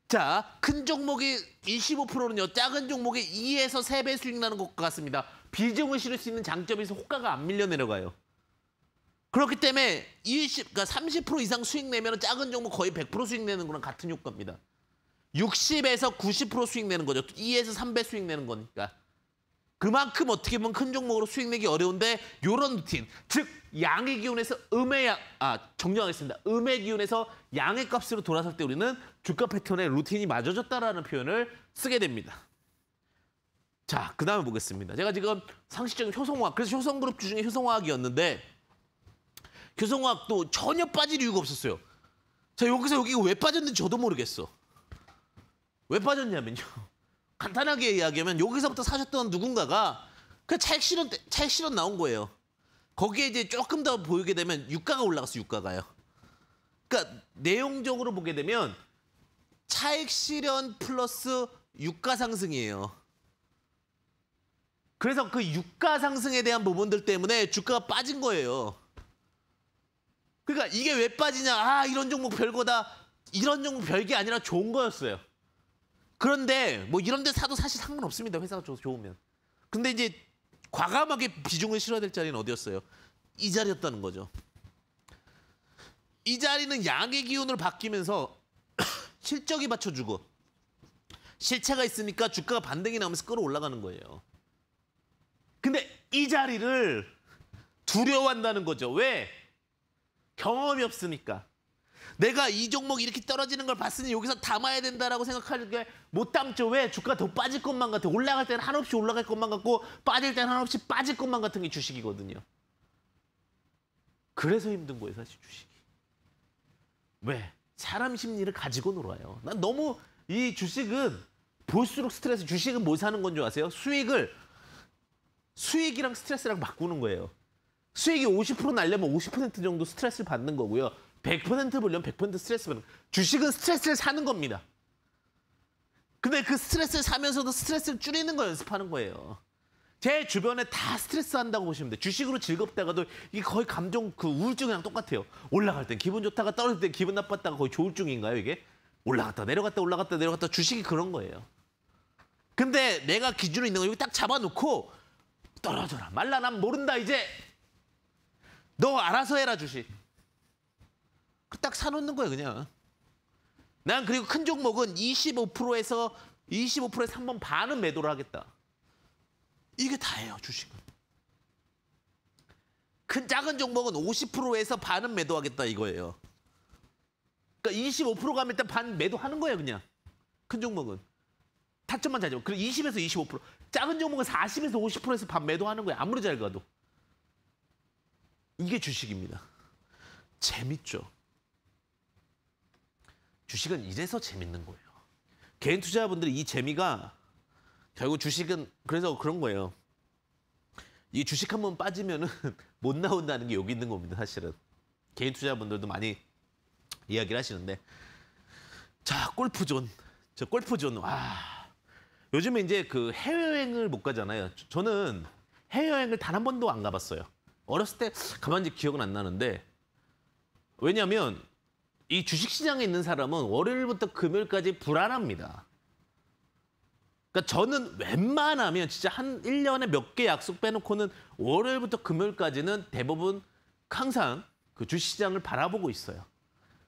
자, 큰 종목이 25%는요. 작은 종목이 2에서 3배 수익 나는 것 같습니다. 비중을 실을 수 있는 장점에서 호가가 안 밀려 내려가요. 그렇기 때문에 20, 그러니까 30% 이상 수익 내면 작은 종목 거의 100% 수익 내는 거랑 같은 효과입니다. 60에서 90% 수익 내는 거죠. 2에서 3배 수익 내는 거니까. 그만큼 어떻게 보면 큰 종목으로 수익 내기 어려운데 요런 루틴, 즉 양의 기운에서 음의 양, 아 정정하겠습니다. 음의 기운에서 양의 값으로 돌아설 때 우리는 주가 패턴의 루틴이 맞아졌다라는 표현을 쓰게 됩니다. 자, 그 다음에 보겠습니다. 제가 지금 상식적인 효성화학, 그래서 효성그룹 중에 효성화학이었는데 효성화학도 전혀 빠질 이유가 없었어요. 자, 여기서 여기왜 빠졌는지 저도 모르겠어. 왜 빠졌냐면요. 간단하게 이야기하면 여기서부터 사셨던 누군가가 그 차익 실현 차익 실현 나온 거예요. 거기에 이제 조금 더 보이게 되면 유가가 올라가서 유가가요. 그러니까 내용적으로 보게 되면 차익 실현 플러스 유가 상승이에요. 그래서 그 유가 상승에 대한 부분들 때문에 주가가 빠진 거예요. 그러니까 이게 왜 빠지냐? 아 이런 종목 별거다. 이런 종목 별게 아니라 좋은 거였어요. 그런데 뭐 이런 데 사도 사실 상관없습니다. 회사가 좋으면. 근데 이제 과감하게 비중을 실어야 될 자리는 어디였어요? 이 자리였다는 거죠. 이 자리는 양의 기운으로 바뀌면서 실적이 받쳐주고 실체가 있으니까 주가가 반등이 나오면서 끌어올라가는 거예요. 근데 이 자리를 두려워한다는 거죠. 왜? 경험이 없으니까. 내가 이 종목 이렇게 떨어지는 걸 봤으니 여기서 담아야 된다라고 생각할 게 못 담죠. 왜? 주가 더 빠질 것만 같아. 올라갈 때는 한없이 올라갈 것만 같고 빠질 때는 한없이 빠질 것만 같은 게 주식이거든요. 그래서 힘든 거예요, 사실 주식이. 왜? 사람 심리를 가지고 놀아요. 난 너무 이 주식은 볼수록 스트레스, 주식은 뭐 사는 건 줄 아세요? 수익을 수익이랑 스트레스랑 바꾸는 거예요. 수익이 50% 날려면 50% 정도 스트레스를 받는 거고요. 100% 벌면 100% 스트레스 받는 주식은 스트레스를 사는 겁니다. 근데 그 스트레스를 사면서도 스트레스를 줄이는 걸 연습하는 거예요. 제 주변에 다 스트레스 한다고 보시면 돼. 요 주식으로 즐겁다가도 이게 거의 감정 그 우울증이랑 똑같아요. 올라갈 땐 기분 좋다가 떨어질 땐 기분 나빴다가 거의 조울증인가요, 이게? 올라갔다 내려갔다 올라갔다 내려갔다 주식이 그런 거예요. 근데 내가 기준으로 있는 거 여기 딱 잡아놓고 떨어져라. 말라 난 모른다 이제. 너 알아서 해라 주식. 그 딱 사놓는 거야 그냥. 난 그리고 큰 종목은 25%에서 25%에서 한 번 반은 매도를 하겠다. 이게 다예요 주식은. 큰 작은 종목은 50%에서 반은 매도하겠다 이거예요. 그러니까 25% 가면 일단 반 매도하는 거예요 그냥. 큰 종목은. 타점만 잘 잡아. 그리고 20에서 25%. 작은 종목은 40에서 50%에서 반 매도하는 거예요. 아무리 잘 가도. 이게 주식입니다. 재밌죠. 주식은 이래서 재밌는 거예요. 개인 투자자분들이 이 재미가 결국 주식은 그래서 그런 거예요. 이 주식 한 번 빠지면은 못 나온다는 게 여기 있는 겁니다, 사실은. 개인 투자자분들도 많이 이야기를 하시는데 자, 골프존. 저 골프존. 와. 요즘에 이제 그 해외여행을 못 가잖아요. 저는 해외여행을 단 한 번도 안 가봤어요. 어렸을 때 가만히 기억은 안 나는데 왜냐면 하이 주식시장에 있는 사람은 월요일부터 금요일까지 불안합니다. 그러니까 저는 웬만하면 진짜 한1년에몇 개 약속 빼놓고는 월요일부터 금요일까지는 대부분 항상 그 주시장을 식 바라보고 있어요.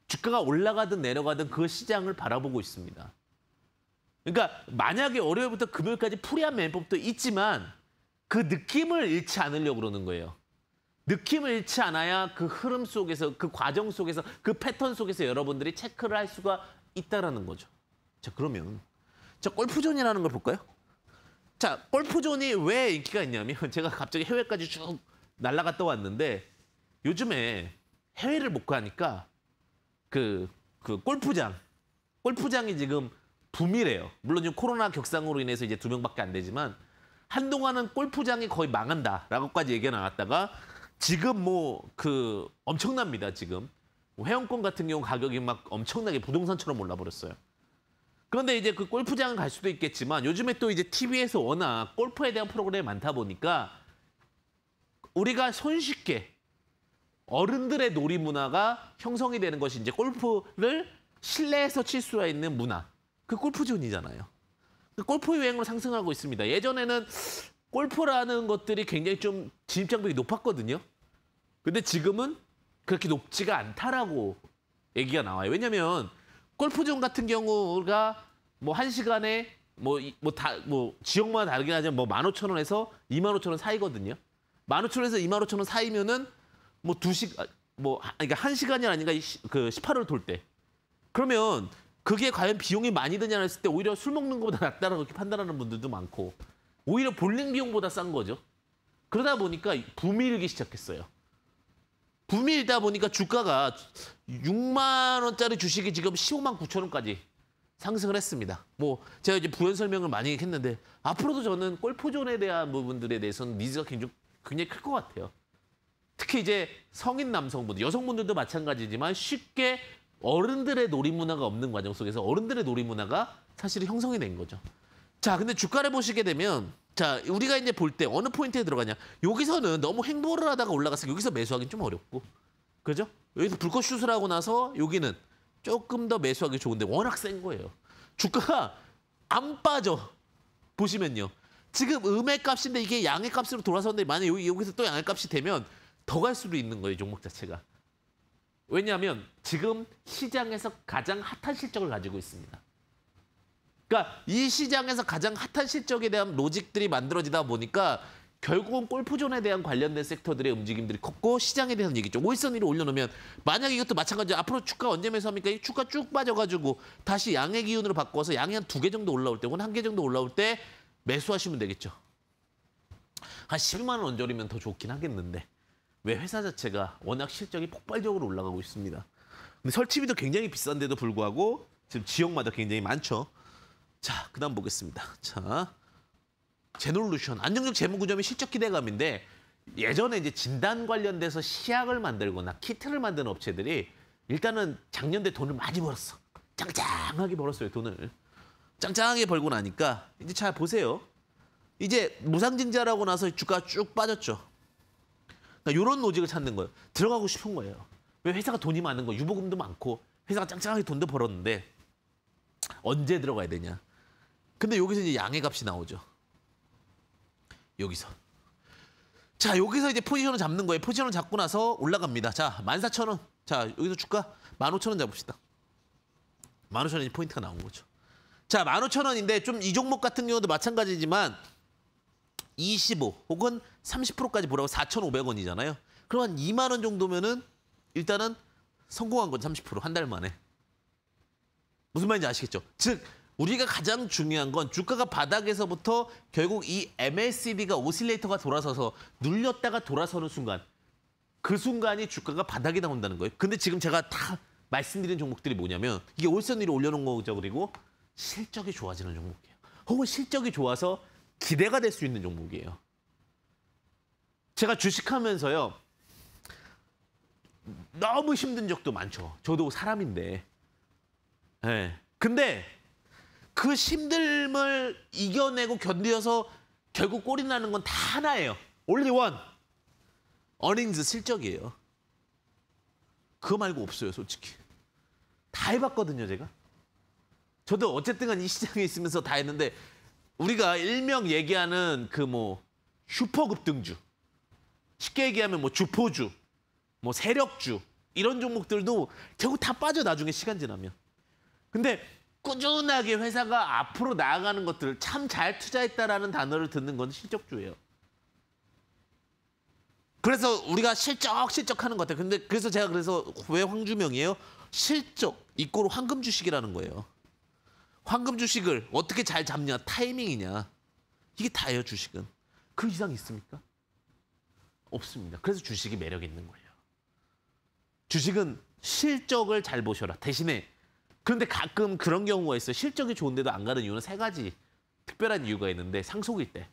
주가가 올라가든 내려가든 그 시장을 바라보고 있습니다. 그러니까 만약에 월요일부터 금요일까지 풀이한 매법도 있지만 그 느낌을 잃지 않으려고 그러는 거예요. 느낌을 잃지 않아야 그 흐름 속에서 그 과정 속에서 그 패턴 속에서 여러분들이 체크를 할 수가 있다라는 거죠. 자 그러면 자 골프존이라는 걸 볼까요? 자 골프존이 왜 인기가 있냐면 제가 갑자기 해외까지 쭉날아갔다 왔는데 요즘에 해외를 못 가니까 그, 그 골프장 골프장이 지금 붐이래요. 물론 지금 코로나 격상으로 인해서 이제 두 명밖에 안 되지만 한동안은 골프장이 거의 망한다라고까지 얘기가 나왔다가 지금 뭐 그 엄청납니다. 지금 회원권 같은 경우 가격이 막 엄청나게 부동산처럼 올라버렸어요. 그런데 이제 그 골프장은 갈 수도 있겠지만 요즘에 또 이제 TV에서 워낙 골프에 대한 프로그램이 많다 보니까 우리가 손쉽게 어른들의 놀이 문화가 형성이 되는 것이 이제 골프를 실내에서 칠 수가 있는 문화. 그 골프존이잖아요. 그 골프 유행으로 상승하고 있습니다. 예전에는 골프라는 것들이 굉장히 좀 진입장벽이 높았거든요. 근데 지금은 그렇게 높지가 않다라고 얘기가 나와요. 왜냐면 골프존 같은 경우가 뭐 한시간에 뭐 뭐 다뭐 뭐 지역마다 다르긴 하지만 뭐 만 오천 원에서 이만 오천 원 사이거든요. 만 오천 원에서 이만 오천 원 사이면은 뭐 두시뭐 아, 그러니까 한시간이 아닌가 그 18월 돌 때. 그러면 그게 과연 비용이 많이 드냐 했을 때 오히려 술 먹는 것보다 낫다라고 이렇게 판단하는 분들도 많고 오히려 볼링 비용보다 싼 거죠. 그러다 보니까 붐이일기 시작했어요. 붐이일다 보니까 주가가 6만 원짜리 주식이 지금 15만 9천 원까지 상승을 했습니다. 뭐 제가 이제 부연 설명을 많이 했는데 앞으로도 저는 골프존에 대한 부분들에 대해서는 니즈가 굉장히, 굉장히 클것 같아요. 특히 이제 성인 남성분들, 여성분들도 마찬가지지만 쉽게 어른들의 놀이 문화가 없는 과정 속에서 어른들의 놀이 문화가 사실 형성이 된 거죠. 자, 근데 주가를 보시게 되면 자, 우리가 이제 볼 때 어느 포인트에 들어가냐. 여기서는 너무 행보를 하다가 올라갔으 여기서 매수하기는 좀 어렵고. 그죠? 여기서 불꽃 슛을 하고 나서 여기는 조금 더 매수하기 좋은데 워낙 센 거예요. 주가가 안 빠져. 보시면요. 지금 음의 값인데 이게 양의 값으로 돌아서는데 만약 여기, 여기서 또 양의 값이 되면 더 갈 수도 있는 거예요, 종목 자체가. 왜냐하면 지금 시장에서 가장 핫한 실적을 가지고 있습니다. 그러니까 이 시장에서 가장 핫한 실적에 대한 로직들이 만들어지다 보니까 결국은 골프존에 대한 관련된 섹터들의 움직임들이 컸고 시장에 대한 얘기죠. 오일선 위로 올려놓으면 만약에 이것도 마찬가지 앞으로 주가 언제 매수합니까? 이 주가 쭉 빠져가지고 다시 양의 기운으로 바꿔서 양이 한 두 개 정도 올라올 때 혹은 한 개 정도 올라올 때 매수하시면 되겠죠. 한 10만 원 언저리면 더 좋긴 하겠는데 왜 회사 자체가 워낙 실적이 폭발적으로 올라가고 있습니다. 근데 설치비도 굉장히 비싼데도 불구하고 지금 지역마다 굉장히 많죠. 자, 그다음 보겠습니다. 자, 제놀루션 안정적 재무 구조의 실적 기대감인데 예전에 이제 진단 관련돼서 시약을 만들거나 키트를 만드는 업체들이 일단은 작년에 돈을 많이 벌었어. 짱짱하게 벌었어요 돈을. 짱짱하게 벌고 나니까 이제 잘 보세요. 이제 무상증자라고 나서 주가 쭉 빠졌죠. 그러니까 이런 로직을 찾는 거예요. 들어가고 싶은 거예요. 왜 회사가 돈이 많은 거, 유보금도 많고 회사가 짱짱하게 돈도 벌었는데 언제 들어가야 되냐? 근데 여기서 이제 양의 값이 나오죠. 여기서. 자, 여기서 이제 포지션을 잡는 거예요. 포지션을 잡고 나서 올라갑니다. 자, 14,000원. 자, 여기서 주가 15,000원 잡읍시다. 15,000원이 포인트가 나온 거죠. 자, 15,000원인데 좀 이 종목 같은 경우도 마찬가지지만 25 혹은 30%까지 보라고 4,500원이잖아요. 그러한 2만 원 정도면은 일단은 성공한 건 30%한 달 만에. 무슨 말인지 아시겠죠? 즉 우리가 가장 중요한 건 주가가 바닥에서부터 결국 이 MACD가 오실레이터가 돌아서서 눌렸다가 돌아서는 순간 그 순간이 주가가 바닥에 나온다는 거예요. 근데 지금 제가 다 말씀드린 종목들이 뭐냐면 이게 올선 위로 올려놓은 거죠. 그리고 실적이 좋아지는 종목이에요. 혹은 실적이 좋아서 기대가 될 수 있는 종목이에요. 제가 주식하면서요. 너무 힘든 적도 많죠. 저도 사람인데. 예. 네. 근데 그 힘듦을 이겨내고 견뎌서 결국 골이 나는 건 다 하나예요. 올리 원. 어닝즈 실적이에요. 그거 말고 없어요, 솔직히. 다 해봤거든요, 제가. 저도 어쨌든 간 이 시장에 있으면서 다 했는데 우리가 일명 얘기하는 그 뭐 슈퍼급등주 쉽게 얘기하면 뭐 주포주 뭐 세력주 이런 종목들도 결국 다 빠져 나중에 시간 지나면 근데 꾸준하게 회사가 앞으로 나아가는 것들을 참 잘 투자했다라는 단어를 듣는 건 실적주예요. 그래서 우리가 실적 실적하는 것 같아요. 근데 그래서 제가 그래서 왜 황주명이에요? 실적 이꼬로 황금 주식이라는 거예요. 황금 주식을 어떻게 잘 잡냐 타이밍이냐 이게 다예요 주식은. 그 이상 있습니까? 없습니다. 그래서 주식이 매력 있는 거예요. 주식은 실적을 잘 보셔라. 대신에 그런데 가끔 그런 경우가 있어요. 실적이 좋은데도 안 가는 이유는 세 가지 특별한 이유가 있는데 상속일 때.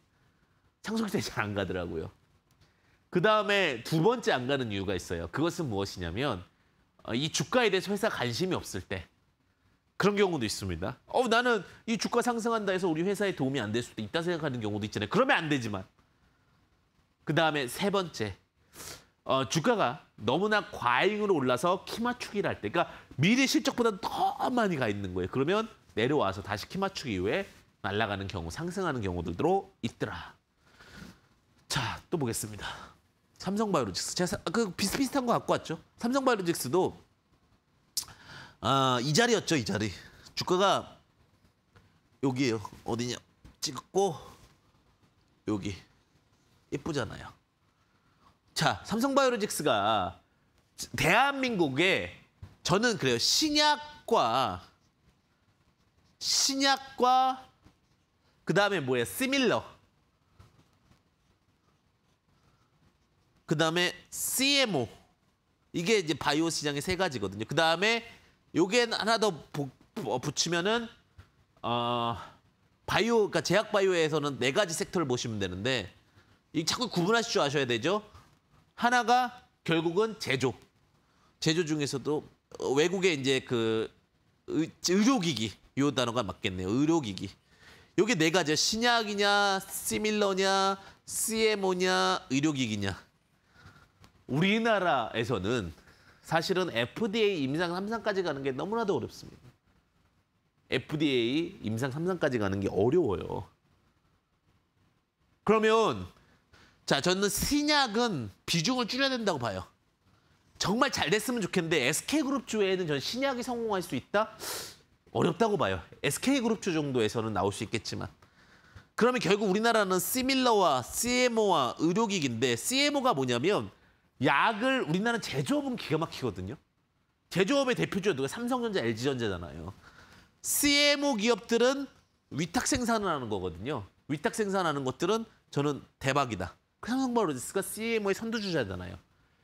상속일 때 잘 안 가더라고요. 그 다음에 두 번째 안 가는 이유가 있어요. 그것은 무엇이냐면 어, 이 주가에 대해서 회사 관심이 없을 때 그런 경우도 있습니다. 어 나는 이 주가 상승한다 해서 우리 회사에 도움이 안 될 수도 있다 생각하는 경우도 있잖아요. 그러면 안 되지만 그 다음에 세 번째 어, 주가가 너무나 과잉으로 올라서 키맞추기를 할 때, 그러니까 미리 실적보다 더 많이 가 있는 거예요. 그러면 내려와서 다시 키맞추기 이후에 날아가는 경우, 상승하는 경우들도 있더라. 자, 또 보겠습니다. 삼성바이오로직스. 제가 아, 그 비슷비슷한 거 갖고 왔죠. 삼성바이오로직스도 아, 이 자리였죠, 이 자리. 주가가 여기에요. 어디냐? 찍고 여기. 예쁘잖아요. 자, 삼성바이오로직스가 대한민국에 저는 그래요. 신약과 신약과 그다음에 뭐예요? 시밀러. 그다음에 CMO. 이게 이제 바이오 시장의 세 가지거든요. 그다음에 요게 하나 더 부, 어, 붙이면은 어 바이오 그러니까 제약 바이오에서는 네 가지 섹터를 보시면 되는데 이 자꾸 구분하실 줄 아셔야 되죠. 하나가 결국은 제조. 제조 중에서도 어, 외국의 이제 그 의료기기 요 단어가 맞겠네요. 의료기기. 요게 네 가지야. 신약이냐, 시밀러냐, CMO냐, 의료기기냐. 우리나라에서는 사실은 FDA 임상 3상까지 가는 게 너무나도 어렵습니다. FDA 임상 3상까지 가는 게 어려워요. 그러면 자, 저는 신약은 비중을 줄여야 된다고 봐요. 정말 잘 됐으면 좋겠는데 SK그룹주에는 전 신약이 성공할 수 있다? 어렵다고 봐요. SK그룹주 정도에서는 나올 수 있겠지만. 그러면 결국 우리나라는 시밀러와 CMO와 의료기기인데 CMO가 뭐냐면 약을 우리나라는 제조업은 기가 막히거든요. 제조업의 대표주가 누가 삼성전자, LG전자잖아요. CMO 기업들은 위탁 생산을 하는 거거든요. 위탁 생산하는 것들은 저는 대박이다. 삼성 바이로지스가 CMO의 선두주자잖아요.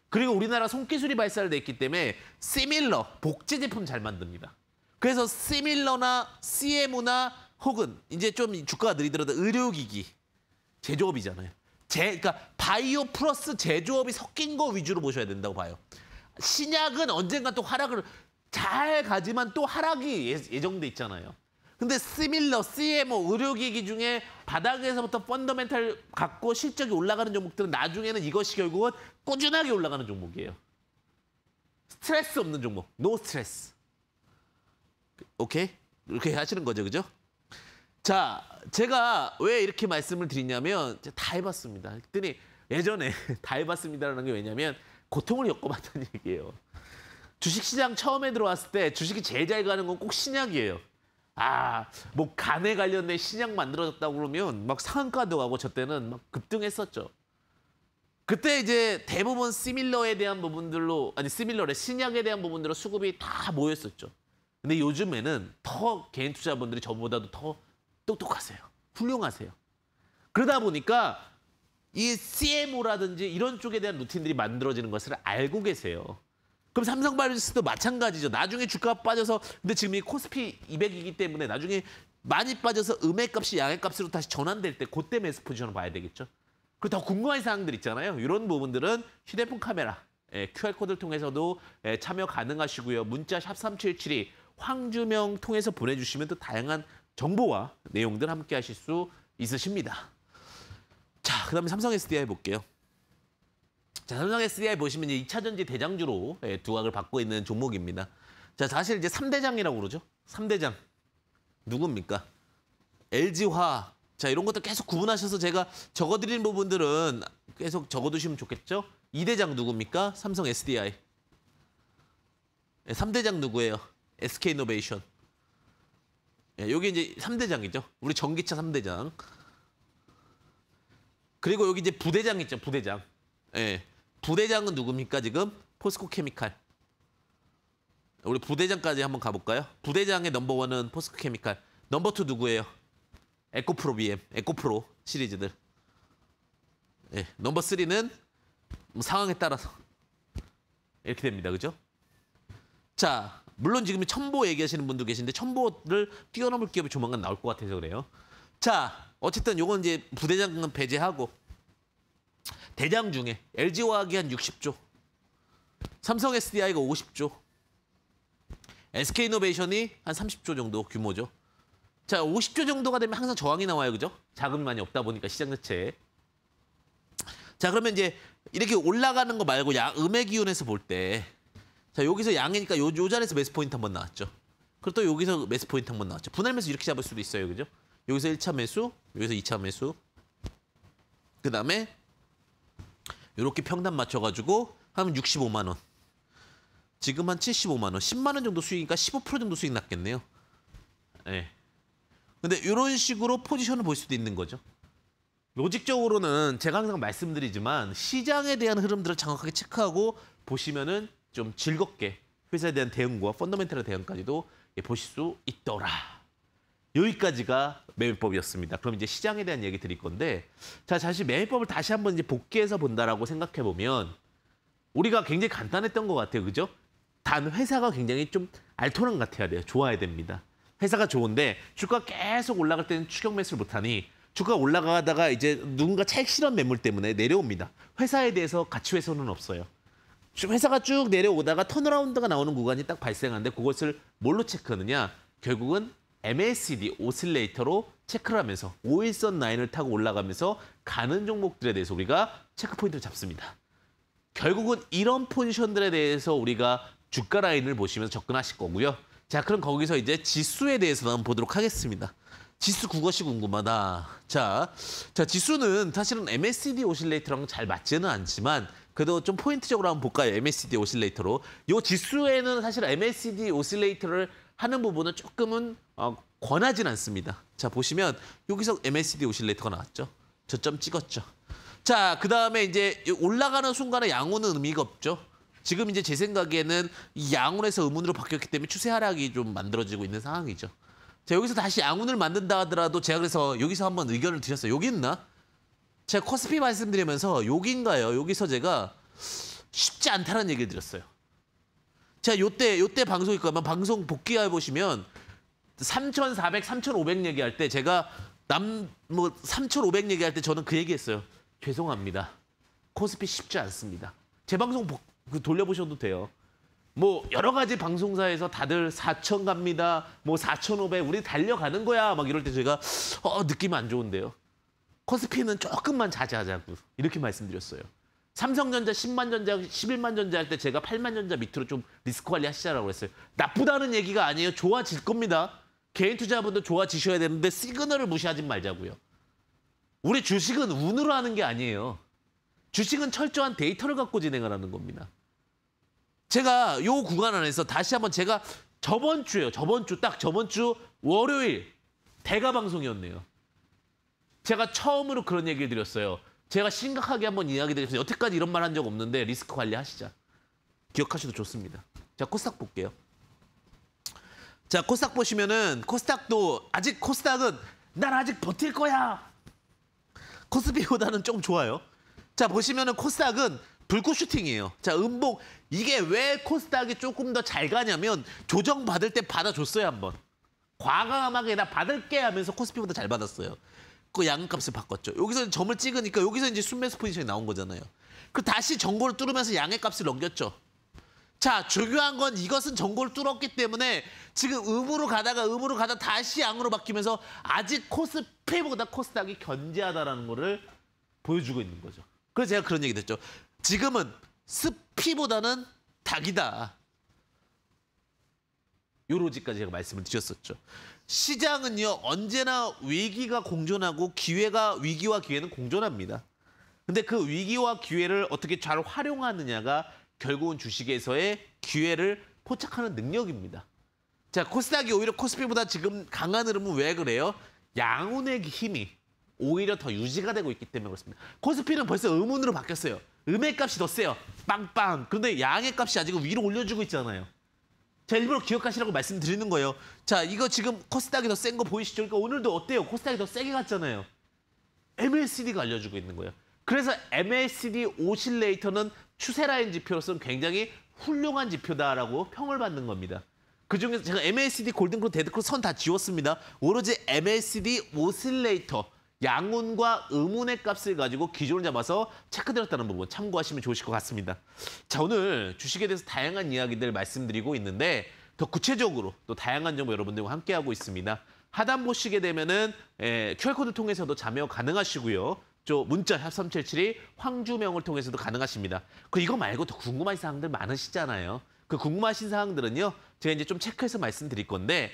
그리고 우리나라 손기술이 발사를 냈기 때문에 시밀러, 복제 제품 잘 만듭니다. 그래서 시밀러나 CMO나 혹은 이제 좀 주가가 느리더라도 의료기기, 제조업이잖아요. 제, 그러니까 바이오 플러스 제조업이 섞인 거 위주로 보셔야 된다고 봐요. 신약은 언젠가 또 하락을 잘 가지만 또 하락이 예, 예정돼 있잖아요. 근데 스밀러, CMO, 의료기기 중에 바닥에서부터 펀더멘탈 갖고 실적이 올라가는 종목들은 나중에는 이것이 결국은 꾸준하게 올라가는 종목이에요. 스트레스 없는 종목, 노 스트레스. 오케이? 이렇게 하시는 거죠, 그죠? 자, 제가 왜 이렇게 말씀을 드리냐면 다 해봤습니다. 그랬더니 예전에 다 해봤습니다라는 게 왜냐면 고통을 겪어봤다 얘기예요. 주식시장 처음에 들어왔을 때 주식이 제일 잘 가는 건 꼭 신약이에요. 아, 뭐 간에 관련된 신약 만들어졌다고 그러면 막 상한가도 가고 저 때는 막 급등했었죠. 그때 이제 대부분 시밀러에 대한 부분들로 아니 시밀러의 신약에 대한 부분들로 수급이 다 모였었죠. 근데 요즘에는 더 개인 투자분들이 저보다도 더 똑똑하세요. 훌륭하세요. 그러다 보니까 이 CMO라든지 이런 쪽에 대한 루틴들이 만들어지는 것을 알고 계세요. 그럼 삼성바이오스도 마찬가지죠. 나중에 주가 빠져서 근데 지금 이 코스피 200이기 때문에 나중에 많이 빠져서 음액값이 양액값으로 다시 전환될 때 그때 매수 포지션을 봐야 되겠죠. 그리고 더 궁금한 사항들 있잖아요. 이런 부분들은 휴대폰 카메라, 예, QR코드를 통해서도 예, 참여 가능하시고요. 문자 샵 3772, 황주명 통해서 보내주시면 또 다양한 정보와 내용들 함께 하실 수 있으십니다. 자, 그 다음에 삼성 SDI 볼게요. 자, 삼성 SDI 보시면 이제 2차전지 대장주로 예, 두각을 받고 있는 종목입니다. 자, 사실 이제 3대장이라고 그러죠. 3대장. 누굽니까? LG화. 자, 이런 것도 계속 구분하셔서 제가 적어드린 부분들은 계속 적어두시면 좋겠죠? 2대장 누굽니까? 삼성 SDI. 3대장 예, 누구예요? SK이노베이션. 여기 예, 이제 3대장이죠. 우리 전기차 3대장. 그리고 여기 이제 부대장 있죠, 부대장. 예. 부대장은 누굽니까 지금? 포스코 케미칼. 우리 부대장까지 한번 가볼까요? 부대장의 넘버원은 포스코 케미칼. 넘버투 누구예요? 에코프로 BM, 에코프로 시리즈들. 예. 넘버 3는뭐 상황에 따라서 이렇게 됩니다. 그죠? 자, 물론 지금 첨보 얘기하시는 분도 계신데 첨보를 뛰어넘을 기업이 조만간 나올 것 같아서 그래요. 자, 어쨌든 요건 이제 부대장은 배제하고 대장 중에 LG화학이 한 60조, 삼성 SDI가 50조, SK이노베이션이 한 30조 정도 규모죠. 자, 50조 정도가 되면 항상 저항이 나와요, 그죠? 자금이 많이 없다 보니까 시장 자체에. 자, 그러면 이제 이렇게 올라가는 거 말고 야, 음의 기운에서 볼 때, 자, 여기서 양이니까 요, 요 자리에서 매스 포인트 한번 나왔죠. 그리고 또 여기서 매스 포인트 한번 나왔죠. 분할 매수 이렇게 잡을 수도 있어요, 그죠? 여기서 1차 매수, 여기서 2차 매수, 그 다음에 이렇게 평단 맞춰가지고 하면 65만 원. 지금 한 75만 원, 10만 원 정도 수익이니까 15% 정도 수익 났겠네요. 예. 네. 근데 이런 식으로 포지션을 볼 수도 있는 거죠. 로직적으로는 제가 항상 말씀드리지만 시장에 대한 흐름들을 정확하게 체크하고 보시면은 좀 즐겁게 회사에 대한 대응과 펀더멘탈의 대응까지도 예, 보실 수 있더라. 여기까지가 매매법이었습니다. 그럼 이제 시장에 대한 얘기 드릴 건데 자 다시 매매법을 다시 한번 이제 복귀해서 본다라고 생각해 보면 우리가 굉장히 간단했던 것 같아요, 그죠? 단 회사가 굉장히 좀 알토란 같아야 돼요. 좋아야 됩니다. 회사가 좋은데 주가 계속 올라갈 때는 추격 매수를 못하니 주가 올라가다가 이제 누군가 착실한 매물 때문에 내려옵니다. 회사에 대해서 가치 훼손은 없어요. 회사가 쭉 내려오다가 턴어라운드가 나오는 구간이 딱 발생하는데 그것을 뭘로 체크하느냐? 결국은 MACD 오실레이터로 체크를 하면서 5일선 라인을 타고 올라가면서 가는 종목들에 대해서 우리가 체크포인트를 잡습니다. 결국은 이런 포지션들에 대해서 우리가 주가 라인을 보시면서 접근하실 거고요. 자, 그럼 거기서 이제 지수에 대해서 한번 보도록 하겠습니다. 지수 그것이 궁금하다. 자, 자 지수는 사실은 MACD 오실레이터랑 잘 맞지는 않지만 그래도 좀 포인트적으로 한번 볼까요? MACD 오실레이터로. 요 지수에는 사실 MACD 오실레이터를 하는 부분은 조금은 어, 권하진 않습니다. 자 보시면 여기서 MSD 오실레이터가 나왔죠. 저점 찍었죠. 자, 그 다음에 이제 올라가는 순간에 양호는 의미가 없죠. 지금 이제 제 생각에는 이 양운에서 음운으로 바뀌었기 때문에 추세 하락이 좀 만들어지고 있는 상황이죠. 자, 여기서 다시 양운을 만든다 하더라도 제가 그래서 여기서 한번 의견을 드렸어요. 여기 있나? 제가 코스피 말씀드리면서 여기인가요? 여기서 제가 쉽지 않다는 얘기를 드렸어요. 제가 요때 요 때 방송일 거면 방송 복귀해 보시면 3,400, 3,500 얘기할 때 제가 남 뭐 3,500 얘기할 때 저는 그 얘기했어요. 죄송합니다. 코스피 쉽지 않습니다. 제 방송 복, 그 돌려보셔도 돼요. 뭐 여러 가지 방송사에서 다들 4천 갑니다. 뭐 4,500 우리 달려가는 거야. 막 이럴 때 제가 어 느낌 안 좋은데요. 코스피는 조금만 자제하자고 이렇게 말씀드렸어요. 삼성전자 10만 전자, 11만 전자 할 때 제가 8만 전자 밑으로 좀 리스크 관리 하시자라고 했어요. 나쁘다는 얘기가 아니에요. 좋아질 겁니다. 개인 투자분도 좋아지셔야 되는데 시그널을 무시하지 말자고요. 우리 주식은 운으로 하는 게 아니에요. 주식은 철저한 데이터를 갖고 진행을 하는 겁니다. 제가 요 구간 안에서 다시 한번 제가 저번 주에요. 저번 주 딱 저번 주 월요일 대가 방송이었네요. 제가 처음으로 그런 얘기를 드렸어요. 제가 심각하게 한번 이야기 드리겠습니다. 여태까지 이런 말 한 적 없는데 리스크 관리하시자. 기억하셔도 좋습니다. 자, 코스닥 볼게요. 자, 코스닥 보시면은 코스닥도 아직 코스닥은 난 아직 버틸 거야. 코스피보다는 좀 좋아요. 자, 보시면은 코스닥은 불꽃 슈팅이에요. 자, 음봉 이게 왜 코스닥이 조금 더 잘 가냐면 조정 받을 때 받아줬어요, 한번. 과감하게 나 받을게 하면서 코스피보다 잘 받았어요. 그 양값을 바꿨죠. 여기서 점을 찍으니까 여기서 이제 순매수 포지션이 나온 거잖아요. 그 다시 정고를 뚫으면서 양의 값을 넘겼죠. 자, 중요한 건 이것은 정고를 뚫었기 때문에 지금 음으로 가다가 음으로 가다 다시 양으로 바뀌면서 아직 코스피보다 코스닥이 견제하다라는 거를 보여주고 있는 거죠. 그래서 제가 그런 얘기 됐죠. 지금은 스피보다는 닭이다. 요로지까지 제가 말씀을 드렸었죠. 시장은요 언제나 위기가 공존하고 기회가 위기와 기회는 공존합니다. 근데 그 위기와 기회를 어떻게 잘 활용하느냐가 결국은 주식에서의 기회를 포착하는 능력입니다. 자 코스닥이 오히려 코스피보다 지금 강한 흐름은 왜 그래요? 양운의 힘이 오히려 더 유지가 되고 있기 때문에 그렇습니다. 코스피는 벌써 음운으로 바뀌었어요. 음의 값이 더 세요. 빵빵. 그런데 양의 값이 아직 위로 올려주고 있잖아요. 제가 일부러 기억하시라고 말씀드리는 거예요. 자, 이거 지금 코스닥이 더 센 거 보이시죠? 그러니까 오늘도 어때요? 코스닥이 더 세게 갔잖아요. m l c d 가 알려주고 있는 거예요. 그래서 m l c d 오실레이터는 추세라인 지표로서는 굉장히 훌륭한 지표다라고 평을 받는 겁니다. 그중에서 제가 m l c d 골든크로스 데드크로스 선다 지웠습니다. 오로지 m l c d 오실레이터 양운과 음운의 값을 가지고 기준을 잡아서 체크되었다는 부분 참고하시면 좋으실 것 같습니다. 자 오늘 주식에 대해서 다양한 이야기들 말씀드리고 있는데 더 구체적으로 또 다양한 정보 여러분들과 함께하고 있습니다. 하단 보시게 되면은 에, 예, QR코드 통해서도 참여 가능하시고요. 저 문자 샵3 7 7이 황주명을 통해서도 가능하십니다. 그 이거 말고 더 궁금한 사항들 많으시잖아요. 그 궁금하신 사항들은요. 제가 이제 좀 체크해서 말씀드릴 건데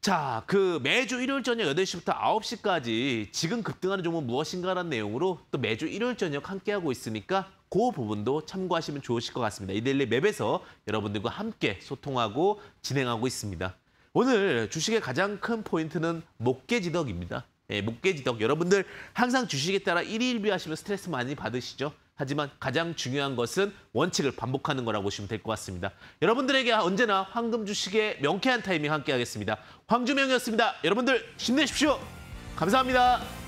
자, 그 매주 일요일 저녁 8시부터 9시까지 지금 급등하는 종목은 무엇인가라는 내용으로 또 매주 일요일 저녁 함께하고 있으니까 그 부분도 참고하시면 좋으실 것 같습니다. 이데일리 맵에서 여러분들과 함께 소통하고 진행하고 있습니다. 오늘 주식의 가장 큰 포인트는 목계지덕입니다. 예, 목계지덕 여러분들 항상 주식에 따라 일일비 하시면 스트레스 많이 받으시죠? 하지만 가장 중요한 것은 원칙을 반복하는 거라고 보시면 될 것 같습니다. 여러분들에게 언제나 황금 주식의 명쾌한 타이밍 함께 하겠습니다. 황주명이었습니다. 여러분들 힘내십시오. 감사합니다.